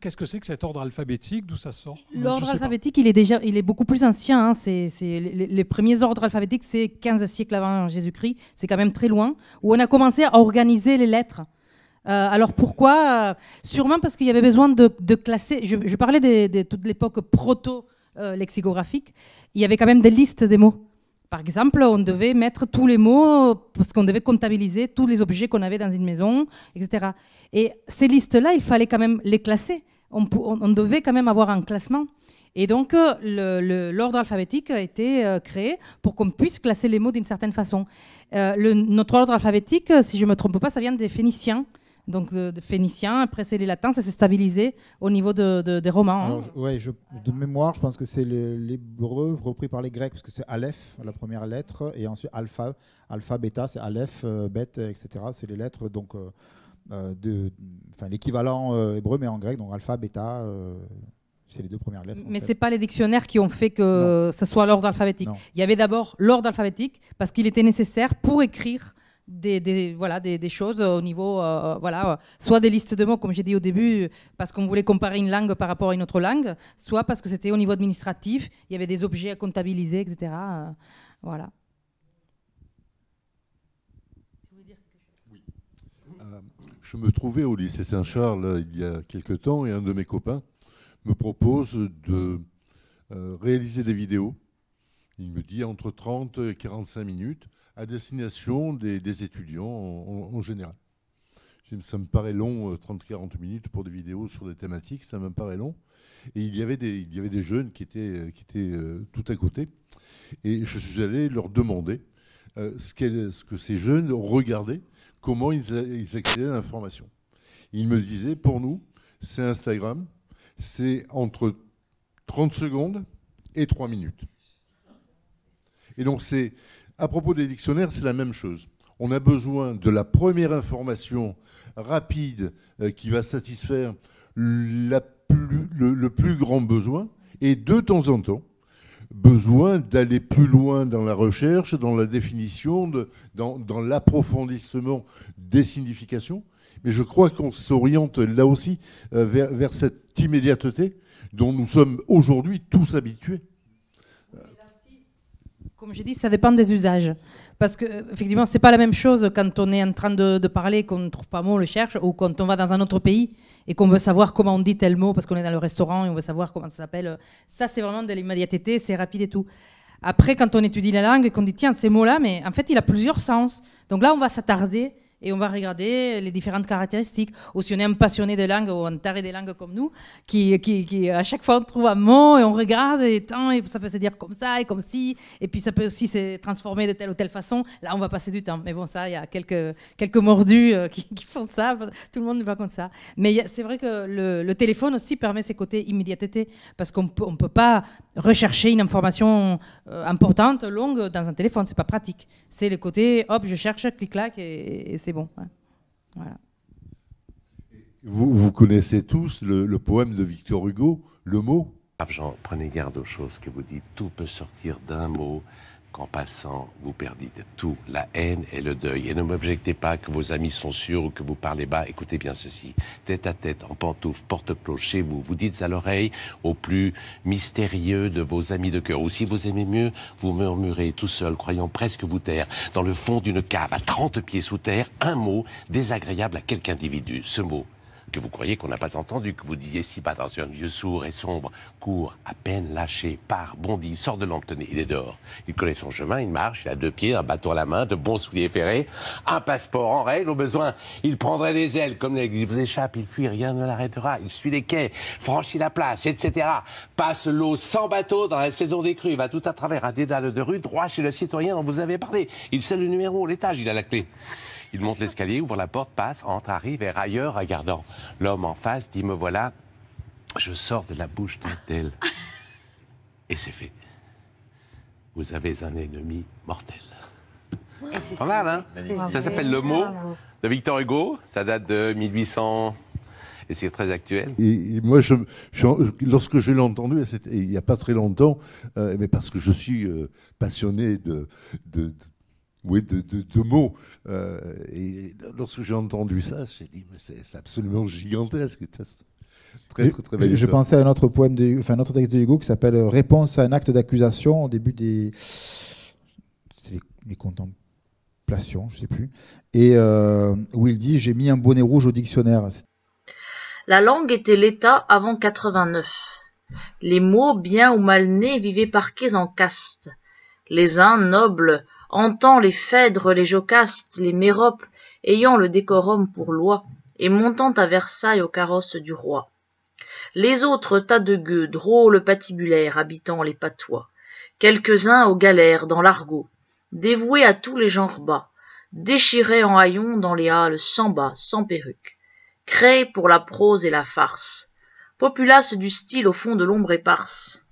Qu'est-ce que c'est que cet ordre alphabétique D'où ça sort L'ordre alphabétique, il est déjà, il est beaucoup plus ancien. Hein. C'est, les, premiers ordres alphabétiques, c'est 15 siècles avant Jésus-Christ. C'est quand même très loin. Où on a commencé à organiser les lettres. Euh, alors pourquoi euh, Sûrement parce qu'il y avait besoin de, classer. Je, parlais de, de toute l'époque proto-lexicographique. Euh, il y avait quand même des listes des mots. Par exemple, on devait mettre tous les mots parce qu'on devait comptabiliser tous les objets qu'on avait dans une maison, etc. Et ces listes-là, il fallait quand même les classer. On, devait quand même avoir un classement. Et donc, euh, l'ordre alphabétique a été euh, créé pour qu'on puisse classer les mots d'une certaine façon. Euh, notre ordre alphabétique, si je ne me trompe pas, ça vient des Phéniciens donc de, phéniciens. Après, c'est les latins, ça s'est stabilisé au niveau des romans. Hein. Oui, de mémoire, je pense que c'est l'hébreu repris par les grecs, parce que c'est Aleph, la première lettre, et ensuite alpha, alpha, Beta, c'est Aleph, euh, bête, etc. C'est les lettres, donc euh, euh, de, l'équivalent hébreu, mais en grec, donc alpha, beta, c'est les deux premières lettres. Mais ce n'est pas les dictionnaires qui ont fait que ce ça soit l'ordre alphabétique. Il y avait d'abord l'ordre alphabétique parce qu'il était nécessaire pour écrire des, voilà, des, choses euh, au niveau, euh, euh, voilà, soit des listes de mots, comme j'ai dit au début, parce qu'on voulait comparer une langue par rapport à une autre langue, soit parce que c'était au niveau administratif, il y avait des objets à comptabiliser, etc. voilà. je me trouvais au lycée Saint-Charles il y a quelques temps et un de mes copains me propose de réaliser des vidéos. Il me dit entre 30 et 45 minutes à destination des, étudiants en, général. Ça me paraît long, 30-40 euh, minutes pour des vidéos sur des thématiques, ça me paraît long. Et il y avait des, il y avait des jeunes qui étaient, euh, euh, tout à côté. Et je suis allé leur demander ce, ce que ces jeunes regardaient, comment ils, ils accédaient à l'information. Ils me disaient, pour nous, c'est Instagram, c'est entre 30 secondes et 3 minutes. Et donc c'est à propos des dictionnaires, c'est la même chose. On a besoin de la première information rapide euh, qui va satisfaire le, plus grand besoin et de temps en temps, besoin d'aller plus loin dans la recherche, dans la définition, dans, l'approfondissement des significations. Mais je crois qu'on s'oriente là aussi euh, vers cette immédiateté dont nous sommes aujourd'hui tous habitués comme j'ai dit, ça dépend des usages. Parce que, euh, effectivement, c'est pas la même chose quand on est en train de, parler, qu'on ne trouve pas un mot, on le cherche, ou quand on va dans un autre pays et qu'on veut savoir comment on dit tel mot parce qu'on est dans le restaurant et on veut savoir comment ça s'appelle. Ça, c'est vraiment de l'immédiateté, c'est rapide et tout. Après, quand on étudie la langue et qu'on dit, tiens, ces mots-là, mais en fait, il a plusieurs sens. Donc là, on va s'attarder et on va regarder les différentes caractéristiques. Ou si on est un passionné de langue ou un taré des langues comme nous, qui, qui, qui, à chaque fois on trouve un mot et on regarde et, tant, et ça peut se dire comme ça et comme si, et puis ça peut aussi se transformer de telle ou telle façon. Là, on va passer du temps. Mais bon, ça, il y a quelques, quelques mordus euh, qui, font ça. Tout le monde ne va comme ça. Mais c'est vrai que le, téléphone aussi permet ces côtés immédiateté parce qu'on ne peut pas rechercher une information euh, importante, longue dans un téléphone. C'est pas pratique. C'est le côté, hop, je cherche, clic-clac et, et c'est bon. Vous, vous, connaissez tous le, poème de Victor Hugo, Le mot prenez garde aux choses que vous dites. Tout peut sortir d'un mot qu'en passant, vous de tout, la haine et le deuil. Et ne m'objectez pas que vos amis sont sûrs ou que vous parlez bas. Écoutez bien ceci. Tête à tête, en pantoufles, porte cloche vous, vous dites à l'oreille au plus mystérieux de vos amis de cœur. Ou si vous aimez mieux, vous murmurez tout seul, croyant presque vous taire, dans le fond d'une cave, à 30 pieds sous terre, un mot désagréable à quelque individu. Ce mot, que vous croyez qu'on n'a pas entendu, que vous disiez si pas dans un vieux sourd et sombre, court, à peine lâché, part, bondit, sort de l'ombre, il est dehors. Il connaît son chemin, il marche, il a deux pieds, un bateau à la main, de bons souliers ferrés, un passeport en règle au besoin. Il prendrait des ailes, comme il vous échappe, il fuit, rien ne l'arrêtera. Il suit les quais, franchit la place, etc. Passe l'eau sans bateau dans la saison des crues, va tout à travers un dédale de rue, droit chez le citoyen dont vous avez parlé. Il sait le numéro, l'étage, il a la clé. Il monte l'escalier, ouvre la porte, passe, entre, arrive, et ailleurs, regardant l'homme en face, dit, me voilà, je sors de la bouche d'un tel. Et c'est fait. Vous avez un ennemi mortel. C'est Pas mal, hein Ça s'appelle Le mot de Victor Hugo. Ça date de 1800 et c'est très actuel. Et moi, je, lorsque je l'ai entendu, il n'y a pas très longtemps, euh, mais parce que je suis euh, passionné de, de, oui, de, de, mots. Euh, et lorsque j'ai entendu ça, j'ai dit, mais c'est absolument gigantesque. Très, très, très je, je pensais à un autre poème, de, enfin, un autre texte de Hugo qui s'appelle Réponse à un acte d'accusation au début des. C'est les, contemplations, je ne sais plus. Et euh, où il dit J'ai mis un bonnet rouge au dictionnaire. La langue était l'État avant 89. Les mots, bien ou mal nés, vivaient parqués en caste. Les uns, nobles, entend les phèdres, les jocastes, les méropes, ayant le décorum pour loi, et montant à Versailles au carrosse du roi. Les autres tas de gueux, drôles patibulaires, habitant les patois, quelques-uns aux galères, dans l'argot, dévoués à tous les genres bas, déchirés en haillons dans les halles, sans bas, sans perruque, créés pour la prose et la farce, populace du style au fond de l'ombre éparse,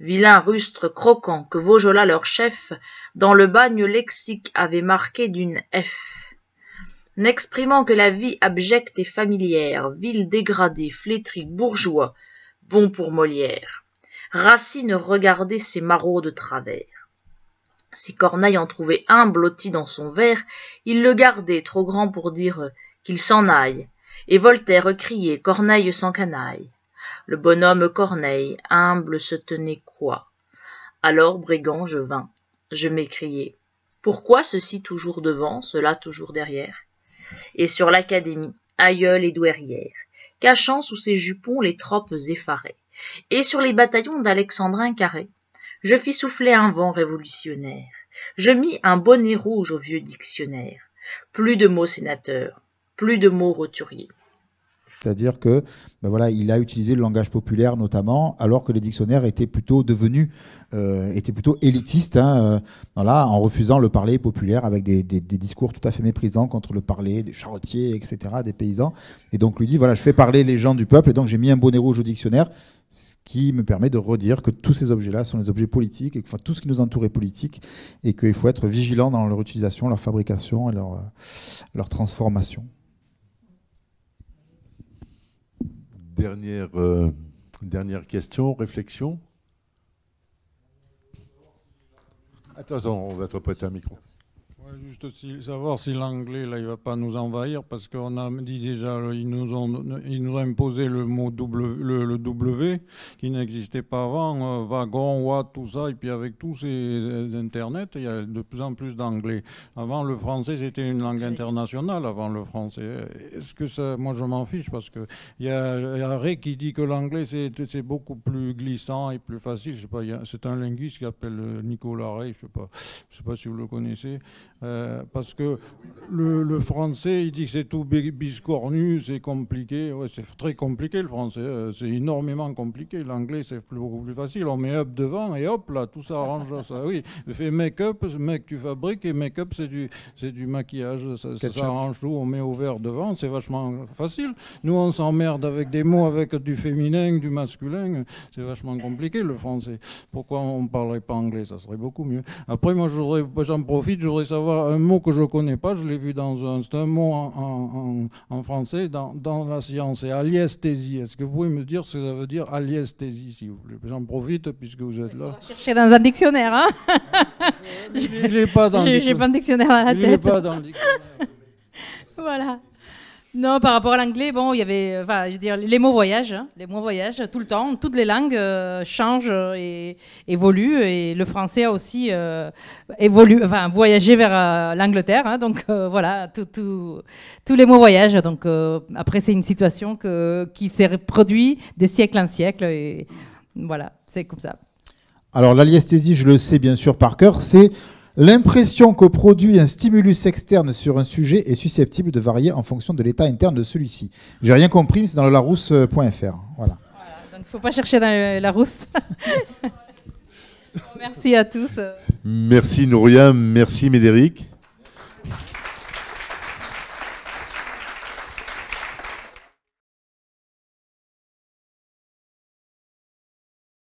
Vilain, rustres croquant, que Vaujola leur chef, dans le bagne lexique avait marqué d'une F. N'exprimant que la vie abjecte et familière, ville dégradée, flétrie, bourgeois, bon pour Molière. Racine regardait ses marauds de travers. Si Corneille en trouvait un blotti dans son verre, il le gardait trop grand pour dire qu'il s'en aille, et Voltaire criait Corneille sans canaille le bonhomme Corneille, humble, se tenait quoi Alors, brigand, je vins. Je m'écriai Pourquoi ceci toujours devant, cela toujours derrière Et sur l'académie, aïeul et douairière, cachant sous ses jupons les tropes effarées, et sur les bataillons d'Alexandrin Carré, je fis souffler un vent révolutionnaire. Je mis un bonnet rouge au vieux dictionnaire. Plus de mots sénateurs, plus de mots roturiers. C'est-à-dire que ben voilà, il a utilisé le langage populaire notamment, alors que les dictionnaires étaient plutôt devenus euh, étaient plutôt élitistes, hein, euh, en refusant le parler populaire avec des, discours tout à fait méprisants contre le parler des charretiers, etc., des paysans. Et donc lui dit voilà, je fais parler les gens du peuple, et donc j'ai mis un bonnet rouge au dictionnaire, ce qui me permet de redire que tous ces objets-là sont des objets politiques, et que tout ce qui nous entoure est politique, et qu'il faut être vigilant dans leur utilisation, leur fabrication et leur euh, transformation. Dernière, euh, dernière question, réflexion. Attends, attends, on va te prêter un micro. Euh, juste savoir si l'anglais, là, il ne va pas nous envahir, parce qu'on a dit déjà, ils nous ont, ils nous ont imposé le mot w, le, W, qui n'existait pas avant, euh, wagon, Watt, tout ça, et puis avec tous ces euh, Internet, il y a de plus en plus d'anglais. Avant, le français, c'était une langue internationale, avant le français. Est-ce que ça, moi, je m'en fiche, parce qu'il y, y a, Ray qui dit que l'anglais, c'est beaucoup plus glissant et plus facile. pas. C'est un linguiste qui appelle Nicolas Ray, je ne sais pas, je sais pas si vous le connaissez. Euh, parce que le, français, il dit que c'est tout biscornu, c'est compliqué. c'est très compliqué le français, euh, c'est énormément compliqué. L'anglais, c'est beaucoup plus, facile. On met up devant et hop là, tout ça arrange ça. Oui, fait make-up, mec, tu fabriques et make-up, c'est du, du maquillage. Ça, ça arrange tout. On met au vert devant, c'est vachement facile. Nous, on s'emmerde avec des mots, avec du féminin, du masculin. C'est vachement compliqué le français. Pourquoi on ne parlerait pas anglais Ça serait beaucoup mieux. Après, moi, j'en profite, je voudrais savoir un mot que je ne connais pas, je l'ai vu dans un, c'est un mot en, français, dans, dans, la science, c'est aliesthésie. Est-ce que vous pouvez me dire ce que ça veut dire aliesthésie, s'il vous plaît, J'en profite puisque vous êtes là. Je chercher dans un dictionnaire. Hein il n'est pas dans le dictionnaire. pas un dictionnaire à la tête. Il n'est pas dans le dictionnaire. voilà. Non, par rapport à l'anglais, bon, il y avait, euh, enfin, je veux dire, les mots voyagent, hein. les mots voyagent tout le temps, toutes les langues euh, changent et évoluent, et le français a aussi euh, évolué, enfin, voyagé vers l'Angleterre, hein. donc voilà, tous les mots voyagent. Donc après, c'est une situation que, qui s'est reproduite des siècles en siècle, et voilà, c'est comme ça. Alors l'aliesthésie, je le sais bien sûr par cœur, c'est L'impression que produit un stimulus externe sur un sujet est susceptible de varier en fonction de l'état interne de celui-ci. J'ai rien compris, mais c'est dans le larousse.fr. Voilà. ne faut pas chercher dans le Larousse. merci à tous. Merci Nouria, merci Médéric.